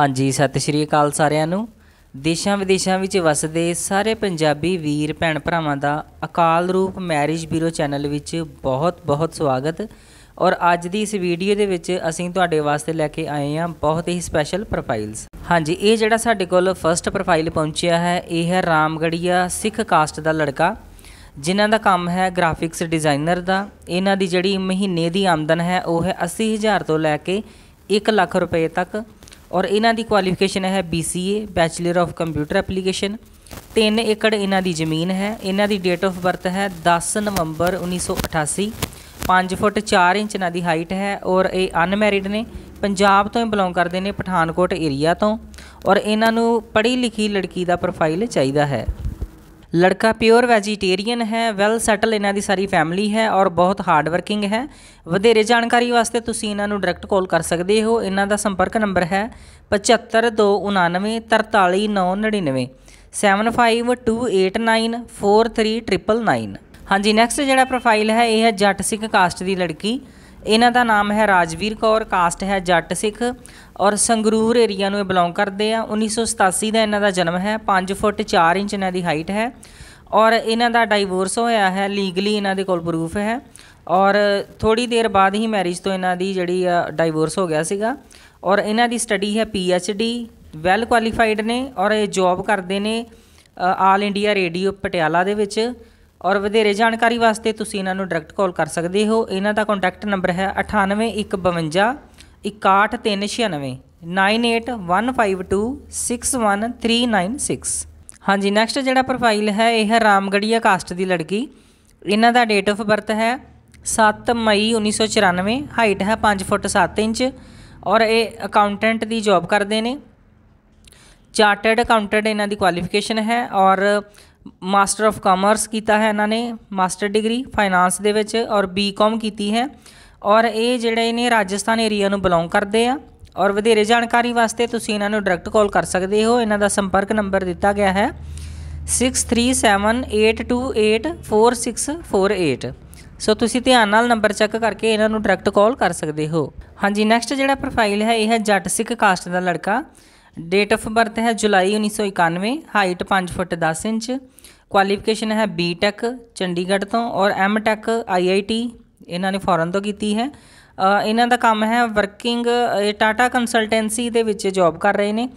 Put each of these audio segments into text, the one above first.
ਹਾਂਜੀ ਸਤਿ ਸ਼੍ਰੀ ਅਕਾਲ ਸਾਰਿਆਂ ਨੂੰ ਦੇਸ਼ਾਂ ਵਿਦੇਸ਼ਾਂ ਵਿੱਚ ਵਸਦੇ ਸਾਰੇ ਪੰਜਾਬੀ ਵੀਰ ਭੈਣ ਭਰਾਵਾਂ ਦਾ ਅਕਾਲ ਰੂਪ ਮੈਰਿਜ ਬਿਊਰੋ ਚੈਨਲ ਵਿੱਚ ਬਹੁਤ-ਬਹੁਤ ਸਵਾਗਤ ਔਰ ਅੱਜ ਦੀ ਇਸ ਵੀਡੀਓ ਦੇ ਵਿੱਚ ਅਸੀਂ ਤੁਹਾਡੇ ਵਾਸਤੇ ਲੈ ਕੇ ਆਏ ਹਾਂ ਬਹੁਤ ਹੀ ਸਪੈਸ਼ਲ ਪ੍ਰੋਫਾਈਲਸ ਹਾਂਜੀ ਇਹ ਜਿਹੜਾ ਸਾਡੇ ਕੋਲ ਫਰਸਟ ਪ੍ਰੋਫਾਈਲ ਪਹੁੰਚਿਆ ਹੈ ਇਹ ਹੈ ਰਾਮਗੜੀਆ ਸਿੱਖ ਕਾਸਟ ਦਾ ਲੜਕਾ ਜਿਨ੍ਹਾਂ ਦਾ ਕੰਮ ਹੈ ਗ੍ਰਾਫਿਕਸ ਡਿਜ਼ਾਈਨਰ ਦਾ ਇਹਨਾਂ ਦੀ ਜਿਹੜੀ ਮਹੀਨੇ ਦੀ ਆਮਦਨ ਹੈ ਉਹ ਹੈ 80000 ਤੋਂ ਲੈ ਕੇ 1 ਲੱਖ ਰੁਪਏ ਤੱਕ ਔਰ ਇਹਨਾਂ ਦੀ ਕੁਆਲੀਫਿਕੇਸ਼ਨ ਹੈ BCA bachelor of computer application 3 ਏਕੜ ਇਹਨਾਂ ਦੀ ਜ਼ਮੀਨ ਹੈ ਇਹਨਾਂ ਦੀ ਡੇਟ ਆਫ ਬਰਥ ਹੈ 10 ਨਵੰਬਰ 1988 5 ਫੁੱਟ 4 ਇੰਚ ਇਹਨਾਂ ਦੀ ਹਾਈਟ ਹੈ ਔਰ ਇਹ ਅਨਮੈਰਿਡ ਨੇ ਪੰਜਾਬ ਤੋਂ ਹੀ ਬਿਲੋਂਗ ਕਰਦੇ ਨੇ ਪਠਾਨਕੋਟ ਏਰੀਆ ਤੋਂ ਔਰ ਇਹਨਾਂ ਨੂੰ ਪੜ੍ਹੀ ਲਿਖੀ ਲੜਕੀ ਦਾ ਪ੍ਰੋਫਾਈਲ ਚਾਹੀਦਾ ਹੈ ਲੜਕਾ ਪਿਓਰ ਵੈਜੀਟੇਰੀਅਨ ਹੈ ਵੈਲ ਸੈਟਲ ਇਹਨਾਂ ਦੀ ਸਾਰੀ ਫੈਮਿਲੀ ਹੈ ਔਰ ਬਹੁਤ ਹਾਰਡ ਵਰਕਿੰਗ ਹੈ ਵਧੇਰੇ ਜਾਣਕਾਰੀ ਵਾਸਤੇ ਤੁਸੀਂ ਇਹਨਾਂ ਨੂੰ ਡਾਇਰੈਕਟ ਕਾਲ ਕਰ ਸਕਦੇ ਹੋ ਇਹਨਾਂ ਦਾ ਸੰਪਰਕ ਨੰਬਰ ਹੈ 7529943999 752894399 ਹਾਂਜੀ ਨੈਕਸਟ ਜਿਹੜਾ ਪ੍ਰੋਫਾਈਲ ਹੈ ਇਹ ਹੈ ਜੱਟ ਸਿੰਘ ਕਾਸਟ ਦੀ ਲੜਕੀ ਇਹਨਾਂ ਦਾ ਨਾਮ ਹੈ ਰਾਜਵੀਰ ਕੌਰ ਕਾਸਟ ਹੈ ਜੱਟ ਸਿੱਖ ਔਰ ਸੰਗਰੂਰ ਏਰੀਆ ਨੂੰ ਇਹ ਬਿਲੋਂਗ ਕਰਦੇ ਆ 1987 ਦਾ ਇਹਨਾਂ ਦਾ ਜਨਮ ਹੈ 5 ਫੁੱਟ 4 ਇੰਚ ਇਹਨਾਂ ਦੀ ਹਾਈਟ ਹੈ ਔਰ ਇਹਨਾਂ ਦਾ ਡਾਈਵੋਰਸ ਹੋਇਆ ਹੈ ਲੀਗਲੀ ਇਹਨਾਂ ਦੇ ਕੋਲ ਪ੍ਰੂਫ ਹੈ ਔਰ ਥੋੜੀ ਦੇਰ ਬਾਅਦ ਹੀ ਮੈਰਿਜ ਤੋਂ ਇਹਨਾਂ ਦੀ ਜਿਹੜੀ ਡਾਈਵੋਰਸ ਹੋ ਗਿਆ ਸੀਗਾ ਔਰ ਇਹਨਾਂ ਦੀ ਸਟੱਡੀ ਹੈ P H D well qualified ਨੇ ਔਰ ਇਹ ਜੌਬ ਕਰਦੇ ਨੇ ਆਲ ਇੰਡੀਆ ਰੇਡੀਓ ਪਟਿਆਲਾ ਦੇ ਵਿੱਚ ਔਰ ਵਧੇਰੇ ਜਾਣਕਾਰੀ ਵਾਸਤੇ ਤੁਸੀਂ ਇਹਨਾਂ ਨੂੰ ਡਾਇਰੈਕਟ ਕਾਲ ਕਰ ਸਕਦੇ ਹੋ ਇਹਨਾਂ ਦਾ ਕੰਟੈਕਟ ਨੰਬਰ ਹੈ 9815561396 9815261396 ਹਾਂਜੀ ਨੈਕਸਟ ਜਿਹੜਾ ਪ੍ਰੋਫਾਈਲ ਹੈ ਇਹ ਹੈ ਰਾਮਗੜੀਆ ਕਾਸਟ ਦੀ ਲੜਕੀ ਇਹਨਾਂ ਦਾ ਡੇਟ ਆਫ ਬਰਥ ਹੈ 7 ਮਈ 1994 ਹਾਈਟ ਹੈ 5 ਫੁੱਟ 7 ਇੰਚ ਔਰ ਇਹ ਅਕਾਊਂਟੈਂਟ ਦੀ ਜੌਬ ਕਰਦੇ ਨੇ ਚਾਰਟਰਡ ਅਕਾਊਂਟੈਂਟ ਇਹਨਾਂ ਦੀ ਕੁਆਲੀਫਿਕੇਸ਼ਨ ਹੈ ਔਰ ਮਾਸਟਰ ਆਫ ਕਾਮਰਸ ਕੀਤਾ ਹੈ ਇਹਨਾਂ ਨੇ ਮਾਸਟਰ ਡਿਗਰੀ ਫਾਈਨਾਂਸ ਦੇ ਵਿੱਚ ਔਰ ਬੀਕਾਮ ਕੀਤੀ ਹੈ ਔਰ ਇਹ ਜਿਹੜੇ ਨੇ ਰਾਜਸਥਾਨ ਏਰੀਆ ਨੂੰ ਬਿਲੋਂਗ ਕਰਦੇ ਆ ਔਰ ਵਧੇਰੇ ਜਾਣਕਾਰੀ ਵਾਸਤੇ ਤੁਸੀਂ ਇਹਨਾਂ ਨੂੰ ਡਾਇਰੈਕਟ ਕਾਲ ਕਰ ਸਕਦੇ ਹੋ ਇਹਨਾਂ ਦਾ ਸੰਪਰਕ ਨੰਬਰ ਦਿੱਤਾ ਗਿਆ ਹੈ 6378284648 ਸੋ ਤੁਸੀਂ ਧਿਆਨ ਨਾਲ ਨੰਬਰ ਚੈੱਕ ਕਰਕੇ ਇਹਨਾਂ ਨੂੰ ਡਾਇਰੈਕਟ ਕਾਲ ਕਰ ਸਕਦੇ ਹੋ ਹਾਂਜੀ ਨੈਕਸਟ ਜਿਹੜਾ ਪ੍ਰੋਫਾਈਲ ਹੈ ਇਹ ਹੈ ਜੱਟ ਸਿੱਖ ਕਾਸਟ ਦਾ ਲੜਕਾ ਡੇਟ ਆਫ ਬਰਥ ਹੈ ਜੁਲਾਈ 1991 ਹਾਈਟ 5 ਫੁੱਟ 10 ਇੰਚ ਕੁਆਲੀਫਿਕੇਸ਼ਨ ਹੈ ਬੀਟੈਕ ਚੰਡੀਗੜ੍ਹ ਤੋਂ ਔਰ ਐਮਟੈਕ ਆਈਆਈਟੀ ਇਹਨਾਂ ਨੇ ਫੋਰਨ ਤੋਂ ਕੀਤੀ ਹੈ ਇਹਨਾਂ ਦਾ ਕੰਮ ਹੈ ਵਰਕਿੰਗ ਟਾਟਾ ਕੰਸਲਟੈਂਸੀ ਦੇ ਵਿੱਚ ਜੌਬ ਕਰ ਰਹੇ ਨੇ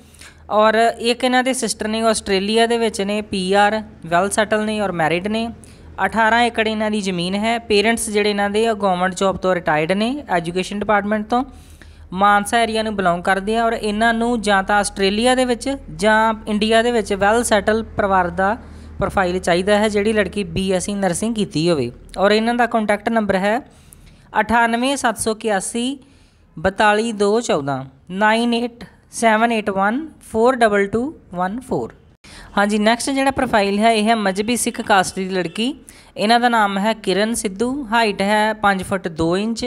ਔਰ ਇੱਕ ਇਹਨਾਂ ਦੇ ਸਿਸਟਰ ਨੇ ਆਸਟ੍ਰੇਲੀਆ ਦੇ ਵਿੱਚ ਨੇ ਪੀਆਰ ਵੈਲ ਸੈਟਲ ਨੇ ਔਰ ਮੈਰਿਡ ਨੇ 18 ਏਕੜ ਇਹਨਾਂ ਦੀ ਜ਼ਮੀਨ ਹੈ ਪੇਰੈਂਟਸ ਜਿਹੜੇ ਇਹਨਾਂ ਦੇ ਗਵਰਨਮੈਂਟ ਜੌਬ ਤੋਂ ਰਿਟਾਇਰਡ ਨੇ ਐਜੂਕੇਸ਼ਨ ਡਿਪਾਰਟਮੈਂਟ ਤੋਂ ਮਾਨਸਾ ਏਰੀਆ ਨੂੰ ਬਿਲੋਂਗ ਕਰਦੇ ਆ ਔਰ ਇਹਨਾਂ ਨੂੰ ਜਾਂ ਤਾਂ ਆਸਟ੍ਰੇਲੀਆ ਦੇ ਵਿੱਚ ਜਾਂ ਇੰਡੀਆ ਦੇ ਵਿੱਚ ਵੈਲ ਸੈਟਲ ਪਰਿਵਾਰ ਦਾ ਪ੍ਰੋਫਾਈਲ ਚਾਹੀਦਾ ਹੈ ਜਿਹੜੀ ਲੜਕੀ ਬੀਐਸਸੀ ਨਰਸਿੰਗ e ਕੀਤੀ ਹੋਵੇ ਔਰ ਇਹਨਾਂ ਦਾ ਕੰਟੈਕਟ ਨੰਬਰ ਹੈ 98781 42214 9878142214 ਹਾਂਜੀ ਨੈਕਸਟ ਜਿਹੜਾ ਪ੍ਰੋਫਾਈਲ ਹੈ ਇਹ ਹੈ ਮਜਬੀ ਸਿੱਖ ਕਾਸਟ ਦੀ ਲੜਕੀ ਇਹਨਾਂ ਦਾ ਨਾਮ ਹੈ ਕਿਰਨ ਸਿੱਧੂ ਹਾਈਟ ਹੈ 5 ਫੁੱਟ 2 ਇੰਚ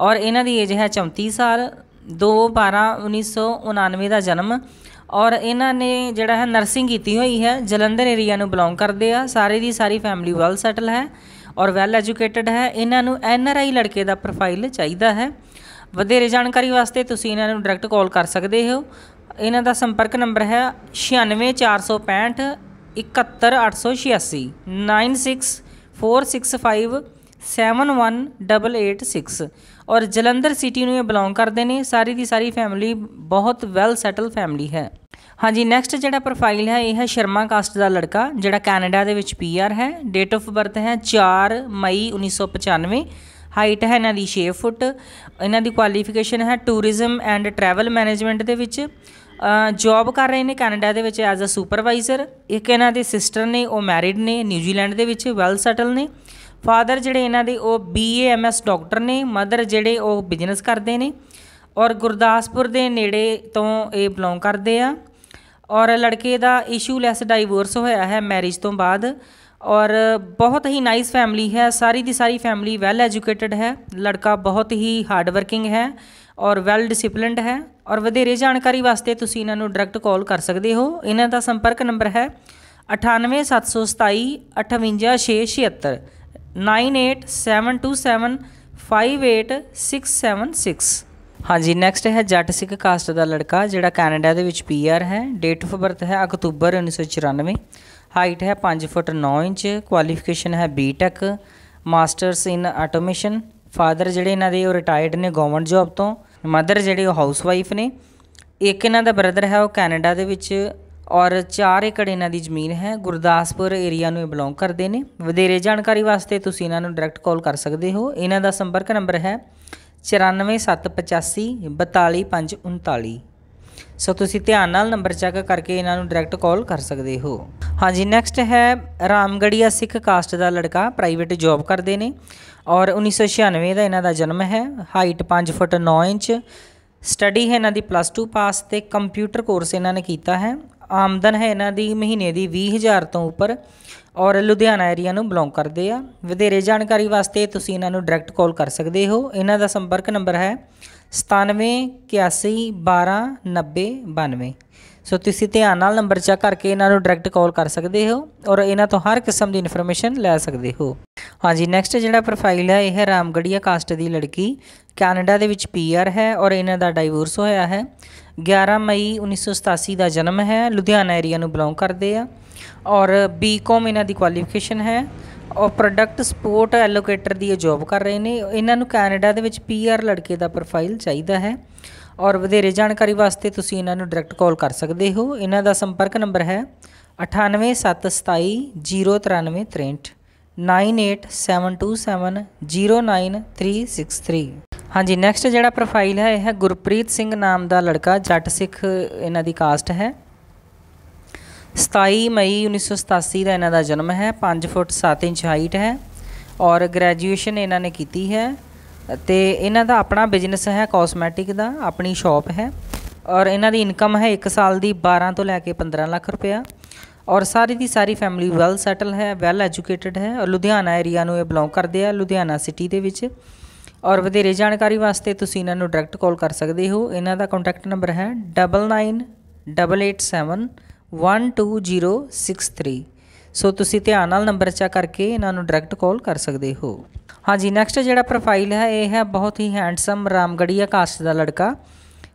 ਔਰ ਇਹਨਾਂ ਦੀ ਏਜ ਹੈ 34 ਸਾਲ 2 12 1999 ਦਾ ਜਨਮ ਔਰ ਇਹਨਾਂ ਨੇ ਜਿਹੜਾ ਹੈ ਨਰਸਿੰਗ ਕੀਤੀ ਹੋਈ ਹੈ ਜਲੰਧਰ ਏਰੀਆ ਨੂੰ ਬਿਲੋਂਗ ਕਰਦੇ ਆ ਸਾਰੇ ਦੀ ਸਾਰੀ ਫੈਮਿਲੀ ਵੈਲ ਸੈਟਲ ਹੈ ਔਰ ਵੈਲ ਐਜੂਕੇਟਿਡ ਹੈ ਇਹਨਾਂ ਨੂੰ ਐਨਆਰਆਈ ਲੜਕੇ ਦਾ ਪ੍ਰੋਫਾਈਲ ਚਾਹੀਦਾ ਹੈ ਵਧੇਰੇ ਜਾਣਕਾਰੀ ਵਾਸਤੇ ਤੁਸੀਂ ਇਹਨਾਂ ਨੂੰ ਡਾਇਰੈਕਟ ਕਾਲ ਕਰ ਸਕਦੇ ਹੋ ਇਹਨਾਂ ਦਾ ਸੰਪਰਕ ਨੰਬਰ ਹੈ 96465 71886 96465 71886 ਔਰ ਜਲੰਧਰ ਸਿਟੀ ਨੂੰ ਇਹ ਬਿਲੋਂਗ ਕਰਦੇ ਨੇ ਸਾਰੀ ਦੀ ਸਾਰੀ ਫੈਮਿਲੀ ਬਹੁਤ ਵੈਲ ਸੈਟਲ ਫੈਮਿਲੀ ਹੈ ਹਾਂਜੀ ਨੈਕਸਟ ਜਿਹੜਾ ਪ੍ਰੋਫਾਈਲ ਹੈ ਇਹ ਹੈ ਸ਼ਰਮਾ ਕਾਸਟ ਦਾ ਲੜਕਾ ਜਿਹੜਾ ਕੈਨੇਡਾ ਦੇ ਵਿੱਚ ਪੀਆਰ ਹੈ ਡੇਟ ਆਫ ਬਰਥ ਹੈ 4 ਮਈ 1995 ਹਾਈਟ ਹੈ ਇਹਨਾਂ ਦੀ 6 ਫੁੱਟ ਇਹਨਾਂ ਦੀ ਕੁਆਲੀਫਿਕੇਸ਼ਨ ਹੈ ਟੂਰਿਜ਼ਮ ਐਂਡ ਟਰੈਵਲ ਮੈਨੇਜਮੈਂਟ ਦੇ ਵਿੱਚ ਜੌਬ ਕਰ ਰਹੇ ਨੇ ਕੈਨੇਡਾ ਦੇ ਵਿੱਚ ਐਜ਼ ਅ ਸੁਪਰਵਾਈਜ਼ਰ ਇੱਕ ਇਹਨਾਂ ਦੇ ਸਿਸਟਰ ਨੇ ਉਹ ਮੈਰਿਡ ਨੇ ਨਿਊਜ਼ੀਲੈਂਡ ਦੇ ਵਿੱਚ ਵੈਲ ਸੈਟਲ ਨੇ ਫਾਦਰ ਜਿਹੜੇ ਇਹਨਾਂ ਦੇ ਉਹ ਬੀਏ ਐਮਐਸ ਡਾਕਟਰ ਨੇ ਮਦਰ ਜਿਹੜੇ ਉਹ ਬਿਜ਼ਨਸ ਕਰਦੇ ਨੇ ਔਰ ਗੁਰਦਾਸਪੁਰ ਦੇ ਨੇੜੇ ਤੋਂ ਇਹ ਬਿਲੋਂਗ ਕਰਦੇ ਆ ਔਰ ਲੜਕੇ ਦਾ ਇਸ਼ੂ ਲੈਸ ਡਾਈਵੋਰਸ ਹੋਇਆ ਹੈ ਮੈਰਿਜ ਤੋਂ ਬਾਅਦ ਔਰ ਬਹੁਤ ਹੀ ਨਾਈਸ ਫੈਮਿਲੀ ਹੈ ਸਾਰੀ ਦੀ ਸਾਰੀ ਫੈਮਿਲੀ ਵੈਲ ਐਜੂਕੇਟਿਡ ਹੈ ਲੜਕਾ ਬਹੁਤ ਹੀ ਹਾਰਡ ਵਰਕਿੰਗ ਹੈ ਔਰ ਵੈਲ ਡਿਸਪਲਿਨਡ ਹੈ ਔਰ ਵਧੇਰੇ ਜਾਣਕਾਰੀ ਵਾਸਤੇ ਤੁਸੀਂ ਇਹਨਾਂ ਨੂੰ ਡਾਇਰੈਕਟ ਕਾਲ ਕਰ ਸਕਦੇ ਹੋ ਇਹਨਾਂ ਦਾ ਸੰਪਰਕ ਨੰਬਰ ਹੈ 98727 9872758676 ਹਾਂਜੀ ਨੈਕਸਟ ਹੈ ਜੱਟ ਸਿੱਖ ਕਾਸਟ ਦਾ ਲੜਕਾ ਜਿਹੜਾ ਕੈਨੇਡਾ ਦੇ ਵਿੱਚ ਪੀਆਰ ਹੈ ਡੇਟ ਆਫ ਬਰਥ ਹੈ ਅਕਤੂਬਰ 1994 ਹਾਈਟ ਹੈ 5 ਫੁੱਟ 9 ਇੰਚ ਕੁਆਲੀਫਿਕੇਸ਼ਨ ਹੈ B Tech masters in automation father ਜਿਹੜੇ ਇਹਨਾਂ ਦੇ ਉਹ ਰਿਟਾਇਰਡ ਨੇ ਗਵਰਨਮੈਂਟ ਜੌਬ ਤੋਂ ਮਦਰ ਜਿਹੜੇ ਉਹ ਹਾਊਸ ਵਾਈਫ ਨੇ ਇੱਕ ਇਹਨਾਂ ਦਾ ਬ੍ਰਦਰ ਹੈ ਉਹ ਕੈਨੇਡਾ ਦੇ ਵਿੱਚ ਔਰ 4 ਏਕੜ ਇਹਨਾਂ ਦੀ ਜ਼ਮੀਨ ਹੈ ਗੁਰਦਾਸਪੁਰ ਏਰੀਆ ਨੂੰ ਇਹ ਬਿਲੋਂਗ ਕਰਦੇ ਨੇ ਵਧੇਰੇ ਜਾਣਕਾਰੀ ਵਾਸਤੇ ਤੁਸੀਂ ਇਹਨਾਂ ਨੂੰ ਡਾਇਰੈਕਟ ਕਾਲ ਕਰ ਸਕਦੇ ਹੋ ਇਹਨਾਂ ਦਾ ਸੰਪਰਕ ਨੰਬਰ ਹੈ 9478542539 ਸੋ ਤੁਸੀਂ ਧਿਆਨ ਨਾਲ ਨੰਬਰ ਚੈੱਕ ਕਰਕੇ ਇਹਨਾਂ ਨੂੰ ਡਾਇਰੈਕਟ ਕਾਲ ਕਰ ਸਕਦੇ ਹੋ ਹਾਂਜੀ ਨੈਕਸਟ ਹੈ ਰਾਮਗੜੀਆ ਸਿੱਖ ਕਾਸਟ ਦਾ ਲੜਕਾ ਪ੍ਰਾਈਵੇਟ ਜੌਬ ਕਰਦੇ ਨੇ ਔਰ 1996 ਦਾ ਇਹਨਾਂ ਦਾ ਜਨਮ ਹੈ ਹਾਈਟ 5 ਫੁੱਟ 9 ਇੰਚ ਸਟੱਡੀ ਹੈ ਇਹਨਾਂ ਦੀ ਪਲੱਸ 2 ਪਾਸ ਤੇ ਕੰਪਿਊਟਰ ਕੋਰਸ ਇਹਨਾਂ ਨੇ ਕੀਤਾ ਹੈ ਆਮਦਨ ਹੈ ਇਹਨਾਂ ਦੀ ਮਹੀਨੇ ਦੀ 20000 ਤੋਂ ਉੱਪਰ ਔਰ ਲੁਧਿਆਣਾ ਏਰੀਆ ਨੂੰ ਬਿਲੋਂਗ ਕਰਦੇ ਆ ਵਧੇਰੇ ਜਾਣਕਾਰੀ ਵਾਸਤੇ ਤੁਸੀਂ ਇਹਨਾਂ ਨੂੰ ਡਾਇਰੈਕਟ ਕਾਲ ਕਰ ਸਕਦੇ ਹੋ ਇਹਨਾਂ ਦਾ ਸੰਪਰਕ ਨੰਬਰ ਹੈ 9781129092 ਸੋ ਤੁਸੀਂ ਧਿਆਨ ਨਾਲ ਨੰਬਰ ਚੈੱਕ ਕਰਕੇ ਇਹਨਾਂ ਨੂੰ ਡਾਇਰੈਕਟ ਕਾਲ ਕਰ ਸਕਦੇ ਹੋ ਔਰ ਇਹਨਾਂ ਤੋਂ ਹਰ ਕਿਸਮ ਦੀ ਇਨਫੋਰਮੇਸ਼ਨ ਲੈ ਸਕਦੇ ਹੋ ਹਾਂਜੀ ਨੈਕਸਟ ਜਿਹੜਾ ਪ੍ਰੋਫਾਈਲ ਹੈ ਇਹ ਹੈ ਰਾਮਗੜੀਆ ਕਾਸਟ ਦੀ ਲੜਕੀ ਕੈਨੇਡਾ ਦੇ ਵਿੱਚ ਪੀਆਰ ਹੈ ਔਰ ਇਹਨਾਂ ਦਾ ਡਾਈਵੋਰਸ ਹੋਇਆ ਹੈ 11 ਮਈ 1987 ਦਾ ਜਨਮ ਹੈ ਲੁਧਿਆਣਾ ਏਰੀਆ ਨੂੰ ਬਿਲੋਂਗ ਕਰਦੇ ਆ ਔਰ ਬੀਕਾਮ ਇਹਨਾਂ ਦੀ ਕੁਆਲੀਫਿਕੇਸ਼ਨ ਹੈ ਔਰ ਪ੍ਰੋਡਕਟ ਸਪੋਰਟ ਐਲੋਕੇਟਰ ਦੀ ਇਹ ਜੌਬ ਕਰ ਰਹੇ ਨੇ ਇਹਨਾਂ ਨੂੰ ਕੈਨੇਡਾ ਦੇ ਵਿੱਚ ਪੀਆਰ ਲੜਕੇ ਦਾ ਪ੍ਰੋਫਾਈਲ ਚਾਹੀਦਾ ਹੈ ਔਰ ਵਧੇਰੇ ਜਾਣਕਾਰੀ ਵਾਸਤੇ ਤੁਸੀਂ ਇਹਨਾਂ ਨੂੰ ਡਾਇਰੈਕਟ ਕਾਲ ਕਰ ਸਕਦੇ ਹੋ ਇਹਨਾਂ ਦਾ ਸੰਪਰਕ ਨੰਬਰ ਹੈ 9872709363 9872709363 ਹਾਂਜੀ ਨੈਕਸਟ ਜਿਹੜਾ ਪ੍ਰੋਫਾਈਲ ਹੈ ਇਹ ਹੈ ਗੁਰਪ੍ਰੀਤ ਸਿੰਘ ਨਾਮ ਦਾ ਲੜਕਾ ਜੱਟ ਸਿੱਖ ਇਹਨਾਂ ਦੀ ਕਾਸਟ ਹੈ 27 ਮਈ 1987 ਦਾ ਇਹਨਾਂ ਦਾ ਜਨਮ ਹੈ 5 ਫੁੱਟ 7 ਇੰਚ ਹਾਈਟ ਹੈ ਔਰ ਗ੍ਰੈਜੂਏਸ਼ਨ ਇਹਨਾਂ ਨੇ ਕੀਤੀ ਹੈ ਤੇ ਇਹਨਾਂ ਦਾ ਆਪਣਾ ਬਿਜ਼ਨਸ ਹੈ ਕਾਸਮੈਟਿਕ ਦਾ ਆਪਣੀ ਸ਼ਾਪ ਹੈ ਔਰ ਇਹਨਾਂ ਦੀ ਇਨਕਮ ਹੈ 1 ਸਾਲ ਦੀ 12 ਤੋਂ ਲੈ ਕੇ 15 ਲੱਖ ਰੁਪਇਆ ਔਰ ਸਾਰੀ ਦੀ ਸਾਰੀ ਫੈਮਿਲੀ ਵੈਲ ਸੈਟਲ ਹੈ ਵੈਲ ਐਜੂਕੇਟਿਡ ਹੈ ਔਰ ਲੁਧਿਆਣਾ ਏਰੀਆ ਨੂੰ ਇਹ ਬਿਲੋਂਗ ਕਰਦੇ ਆ ਲੁਧਿਆਣਾ ਸਿਟੀ ਦੇ ਵਿੱਚ ਔਰ ਵਧੇਰੇ ਜਾਣਕਾਰੀ ਵਾਸਤੇ ਤੁਸੀਂ ਇਹਨਾਂ ਨੂੰ ਡਾਇਰੈਕਟ ਕਾਲ ਕਰ ਸਕਦੇ ਹੋ ਇਹਨਾਂ ਦਾ ਕੰਟੈਕਟ ਨੰਬਰ ਹੈ 9988712063 ਸੋ ਤੁਸੀਂ ਧਿਆਨ ਨਾਲ ਨੰਬਰ ਚੈੱਕ ਕਰਕੇ ਇਹਨਾਂ ਨੂੰ ਡਾਇਰੈਕਟ ਕਾਲ ਕਰ ਸਕਦੇ ਹੋ ਹਾਂਜੀ ਨੈਕਸਟ ਜਿਹੜਾ ਪ੍ਰੋਫਾਈਲ ਹੈ ਇਹ ਹੈ ਬਹੁਤ ਹੀ ਹੈਂਡਸਮ ਰਾਮਗੜੀਆ ਕਾਸਟ ਦਾ ਲੜਕਾ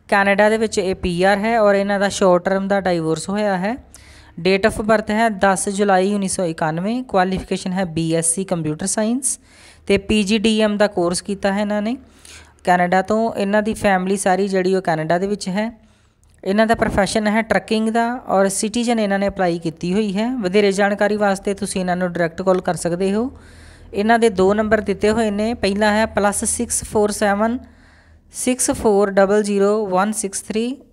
ਕੈਨੇਡਾ ਦੇ ਵਿੱਚ ਇਹ ਪੀਆਰ ਹੈ ਔਰ ਇਹਨਾਂ ਦਾ ਸ਼ਾਰਟ ਟਰਮ ਦਾ ਡਾਈਵੋਰਸ ਹੋਇਆ ਹੈ ਡੇਟ ਆਫ ਬਰਥ ਹੈ 10 ਜੁਲਾਈ 1991 ਕੁਆਲੀਫਿਕੇਸ਼ਨ ਹੈ ਬੀਐਸਸੀ ਕੰਪਿਊਟਰ ਸਾਇੰਸ ਤੇ ਪੀਜੀਡੀਐਮ ਦਾ ਕੋਰਸ ਕੀਤਾ ਹੈ ਇਹਨਾਂ ਨੇ ਕੈਨੇਡਾ ਤੋਂ ਇਹਨਾਂ ਦੀ ਫੈਮਿਲੀ ਸਾਰੀ ਜਿਹੜੀ ਉਹ ਕੈਨੇਡਾ ਦੇ ਵਿੱਚ ਹੈ ਇਹਨਾਂ ਦਾ profession ਹੈ ਟਰੱਕਿੰਗ ਦਾ ਔਰ ਸਿਟੀਜ਼ਨ ਇਹਨਾਂ ਨੇ ਅਪਲਾਈ ਕੀਤੀ ਹੋਈ ਹੈ ਵਧੇਰੇ ਜਾਣਕਾਰੀ ਵਾਸਤੇ ਤੁਸੀਂ ਇਹਨਾਂ ਨੂੰ ਡਾਇਰੈਕਟ ਕਾਲ ਕਰ ਸਕਦੇ ਹੋ ਇਹਨਾਂ ਦੇ ਦੋ ਨੰਬਰ ਦਿੱਤੇ ਹੋਏ ਨੇ ਪਹਿਲਾ ਹੈ +647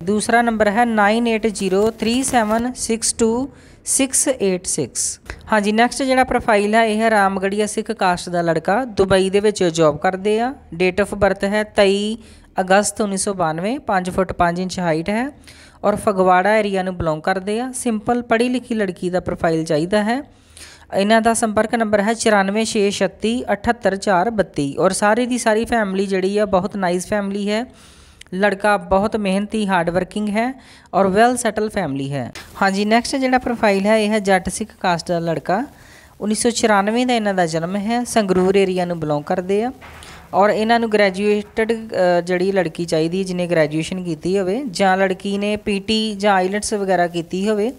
ਦੂਸਰਾ ਨੰਬਰ ਹੈ 9803762 686 ਹਾਂਜੀ ਨੈਕਸਟ ਜਿਹੜਾ ਪ੍ਰੋਫਾਈਲ ਹੈ ਇਹ ਹੈ ਰਾਮਗੜੀਆ ਸਿੱਖ ਕਾਸਟ ਦਾ ਲੜਕਾ ਦੁਬਈ ਦੇ ਵਿੱਚ ਜੌਬ ਕਰਦੇ ਆ ਡੇਟ ਆਫ ਬਰਥ ਹੈ 23 ਅਗਸਤ 1992 5 ਫੁੱਟ 5 ਇੰਚ ਹਾਈਟ ਹੈ ਔਰ ਫਗਵਾੜਾ ਏਰੀਆ ਨੂੰ ਬਿਲੋਂਗ ਕਰਦੇ ਆ ਸਿੰਪਲ ਪੜ੍ਹੀ ਲਿਖੀ ਲੜਕੀ ਦਾ ਪ੍ਰੋਫਾਈਲ ਚਾਹੀਦਾ ਹੈ ਇਹਨਾਂ ਦਾ ਸੰਪਰਕ ਨੰਬਰ ਹੈ 9466378432 ਔਰ ਸਾਰੇ ਦੀ ਸਾਰੀ ਫੈਮਿਲੀ ਜਿਹੜੀ ਆ ਬਹੁਤ ਨਾਈਸ ਫੈਮਿਲੀ ਹੈ ਲੜਕਾ ਬਹੁਤ ਮਿਹਨਤੀ ਹਾਰਡ ਵਰਕਿੰਗ ਹੈ ਔਰ ਵੈਲ ਸੈਟਲ ਫੈਮਿਲੀ ਹੈ ਹਾਂਜੀ ਨੈਕਸਟ ਜਿਹੜਾ ਪ੍ਰੋਫਾਈਲ ਹੈ ਇਹ ਹੈ ਜੱਟ ਸਿੱਖ ਕਾਸਟ ਦਾ ਲੜਕਾ 1994 ਦਾ ਇਹਨਾਂ ਦਾ ਜਨਮ ਹੈ ਸੰਗਰੂਰ ਏਰੀਆ ਨੂੰ ਬਿਲੋਂਗ ਕਰਦੇ ਆ ਔਰ ਇਹਨਾਂ ਨੂੰ ਗ੍ਰੈਜੂਏਟਡ ਜਿਹੜੀ ਲੜਕੀ ਚਾਹੀਦੀ ਜਿਨੇ ਗ੍ਰੈਜੂਏਸ਼ਨ ਕੀਤੀ ਹੋਵੇ ਜਾਂ ਲੜਕੀ ਨੇ ਪੀਟੀ ਜਾਂ ਆਈਲਟਸ ਵਗੈਰਾ ਕੀਤੀ ਹੋਵੇ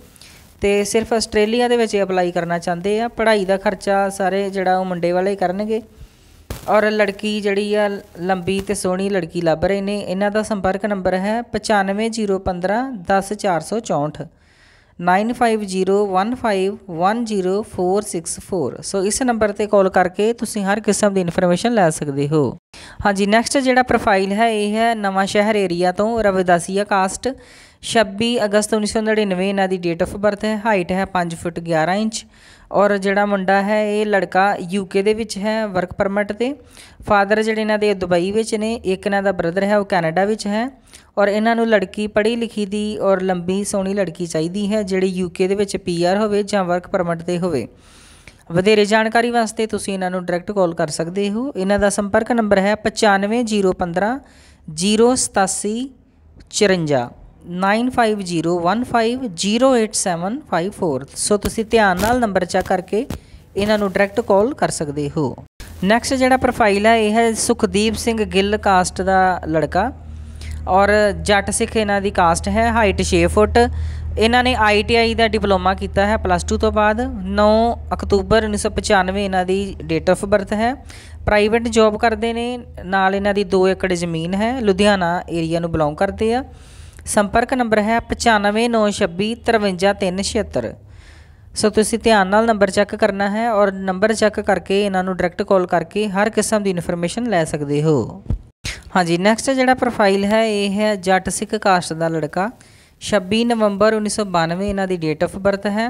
ਤੇ ਸਿਰਫ ਆਸਟ੍ਰੇਲੀਆ ਦੇ ਵਿੱਚ ਅਪਲਾਈ ਕਰਨਾ ਚਾਹੁੰਦੇ ਆ ਪੜ੍ਹਾਈ ਦਾ ਖਰਚਾ ਸਾਰੇ ਜਿਹੜਾ ਉਹ ਮੁੰਡੇ ਵਾਲੇ ਕਰਨਗੇ ਔਰ ਲੜਕੀ ਜਿਹੜੀ ਆ ਲੰਬੀ ਤੇ ਸੋਹਣੀ ਲੜਕੀ ਲੱਭ ਰਹੇ ਨੇ ਇਹਨਾਂ ਦਾ ਸੰਪਰਕ ਨੰਬਰ ਹੈ 9501510464 9501510464 ਸੋ ਇਸ ਨੰਬਰ ਤੇ ਕਾਲ ਕਰਕੇ ਤੁਸੀਂ ਹਰ ਕਿਸਮ ਦੀ ਇਨਫੋਰਮੇਸ਼ਨ ਲੈ ਸਕਦੇ ਹੋ ਹਾਂਜੀ ਨੈਕਸਟ ਜਿਹੜਾ ਪ੍ਰੋਫਾਈਲ ਹੈ ਇਹ ਹੈ ਨਵਾਂ ਸ਼ਹਿਰ ਏਰੀਆ ਤੋਂ ਰਵਿਦਾਸੀਆ ਕਾਸਟ 26 ਅਗਸਤ 1999 ਇਹਨਾਂ ਦੀ ਡੇਟ ਆਫ ਬਰਥ ਹੈ ਹਾਈਟ ਹੈ 5 ਫੁੱਟ 11 ਇੰਚ ਔਰ ਜਿਹੜਾ ਮੁੰਡਾ ਹੈ ਇਹ ਲੜਕਾ ਯੂਕੇ ਦੇ ਵਿੱਚ ਹੈ ਵਰਕ ਪਰਮਿਟ ਤੇ ਫਾਦਰ ਜਿਹੜੇ ਇਹਨਾਂ ਦੇ ਦੁਬਈ ਵਿੱਚ ਨੇ ਇੱਕ ਇਹਨਾਂ ਦਾ ਬ੍ਰਦਰ ਹੈ ਉਹ ਕੈਨੇਡਾ ਵਿੱਚ ਹੈ ਔਰ ਇਹਨਾਂ ਨੂੰ ਲੜਕੀ ਪੜ੍ਹੀ ਲਿਖੀ ਦੀ ਔਰ ਲੰਬੀ ਸੋਹਣੀ ਲੜਕੀ ਚਾਹੀਦੀ ਹੈ ਜਿਹੜੀ ਯੂਕੇ ਦੇ ਵਿੱਚ ਪੀਆਰ ਹੋਵੇ ਜਾਂ ਵਰਕ ਪਰਮਿਟ ਤੇ ਹੋਵੇ ਵਧੇਰੇ ਜਾਣਕਾਰੀ ਵਾਸਤੇ ਤੁਸੀਂ ਇਹਨਾਂ ਨੂੰ ਡਾਇਰੈਕਟ ਕਾਲ ਕਰ ਸਕਦੇ ਹੋ ਇਹਨਾਂ ਦਾ ਸੰਪਰਕ ਨੰਬਰ ਹੈ 95015 087 54 9501508754 ਸੋ ਤੁਸੀਂ ਧਿਆਨ ਨਾਲ ਨੰਬਰ ਚੈੱਕ ਕਰਕੇ ਇਹਨਾਂ ਨੂੰ ਡਾਇਰੈਕਟ ਕਾਲ ਕਰ ਸਕਦੇ ਹੋ ਨੈਕਸਟ ਜਿਹੜਾ ਪ੍ਰੋਫਾਈਲ ਹੈ ਇਹ ਹੈ ਸੁਖਦੀਪ ਸਿੰਘ ਗਿੱਲ ਕਾਸਟ ਦਾ ਲੜਕਾ ਔਰ ਜੱਟ ਸਿੱਖ ਇਹਨਾਂ ਦੀ ਕਾਸਟ ਹੈ ਹਾਈਟ 6 ਫੁੱਟ ਇਹਨਾਂ ਨੇ ਆਈਟੀਆਈ ਦਾ ਡਿਪਲੋਮਾ ਕੀਤਾ ਹੈ ਪਲੱਸ 2 ਤੋਂ ਬਾਅਦ 9 ਅਕਤੂਬਰ 1995 ਇਹਨਾਂ ਦੀ ਡੇਟ ਆਫ ਬਰਥ ਹੈ ਪ੍ਰਾਈਵੇਟ ਜੌਬ ਕਰਦੇ ਨੇ ਨਾਲ ਇਹਨਾਂ ਦੀ 2 ਏਕੜ ਜ਼ਮੀਨ ਹੈ ਲੁਧਿਆਣਾ ਏਰੀਆ ਨੂੰ ਬਿਲੋਂਗ ਕਰਦੇ ਆ ਸੰਪਰਕ ਨੰਬਰ ਹੈ 9592635376 ਸੋ ਤੁਸੀਂ ਧਿਆਨ ਨਾਲ ਨੰਬਰ ਚੈੱਕ ਕਰਨਾ ਹੈ ਔਰ ਨੰਬਰ ਚੈੱਕ ਕਰਕੇ ਇਹਨਾਂ ਨੂੰ ਡਾਇਰੈਕਟ ਕਾਲ ਕਰਕੇ ਹਰ ਕਿਸਮ ਦੀ ਇਨਫੋਰਮੇਸ਼ਨ ਲੈ ਸਕਦੇ ਹੋ ਹਾਂਜੀ ਨੈਕਸਟ ਜਿਹੜਾ ਪ੍ਰੋਫਾਈਲ ਹੈ ਇਹ ਹੈ ਜੱਟ ਸਿੱਖ ਕਾਸਟ ਦਾ ਲੜਕਾ 26 ਨਵੰਬਰ 1992 ਇਹਨਾਂ ਦੀ ਡੇਟ ਆਫ ਬਰਥ ਹੈ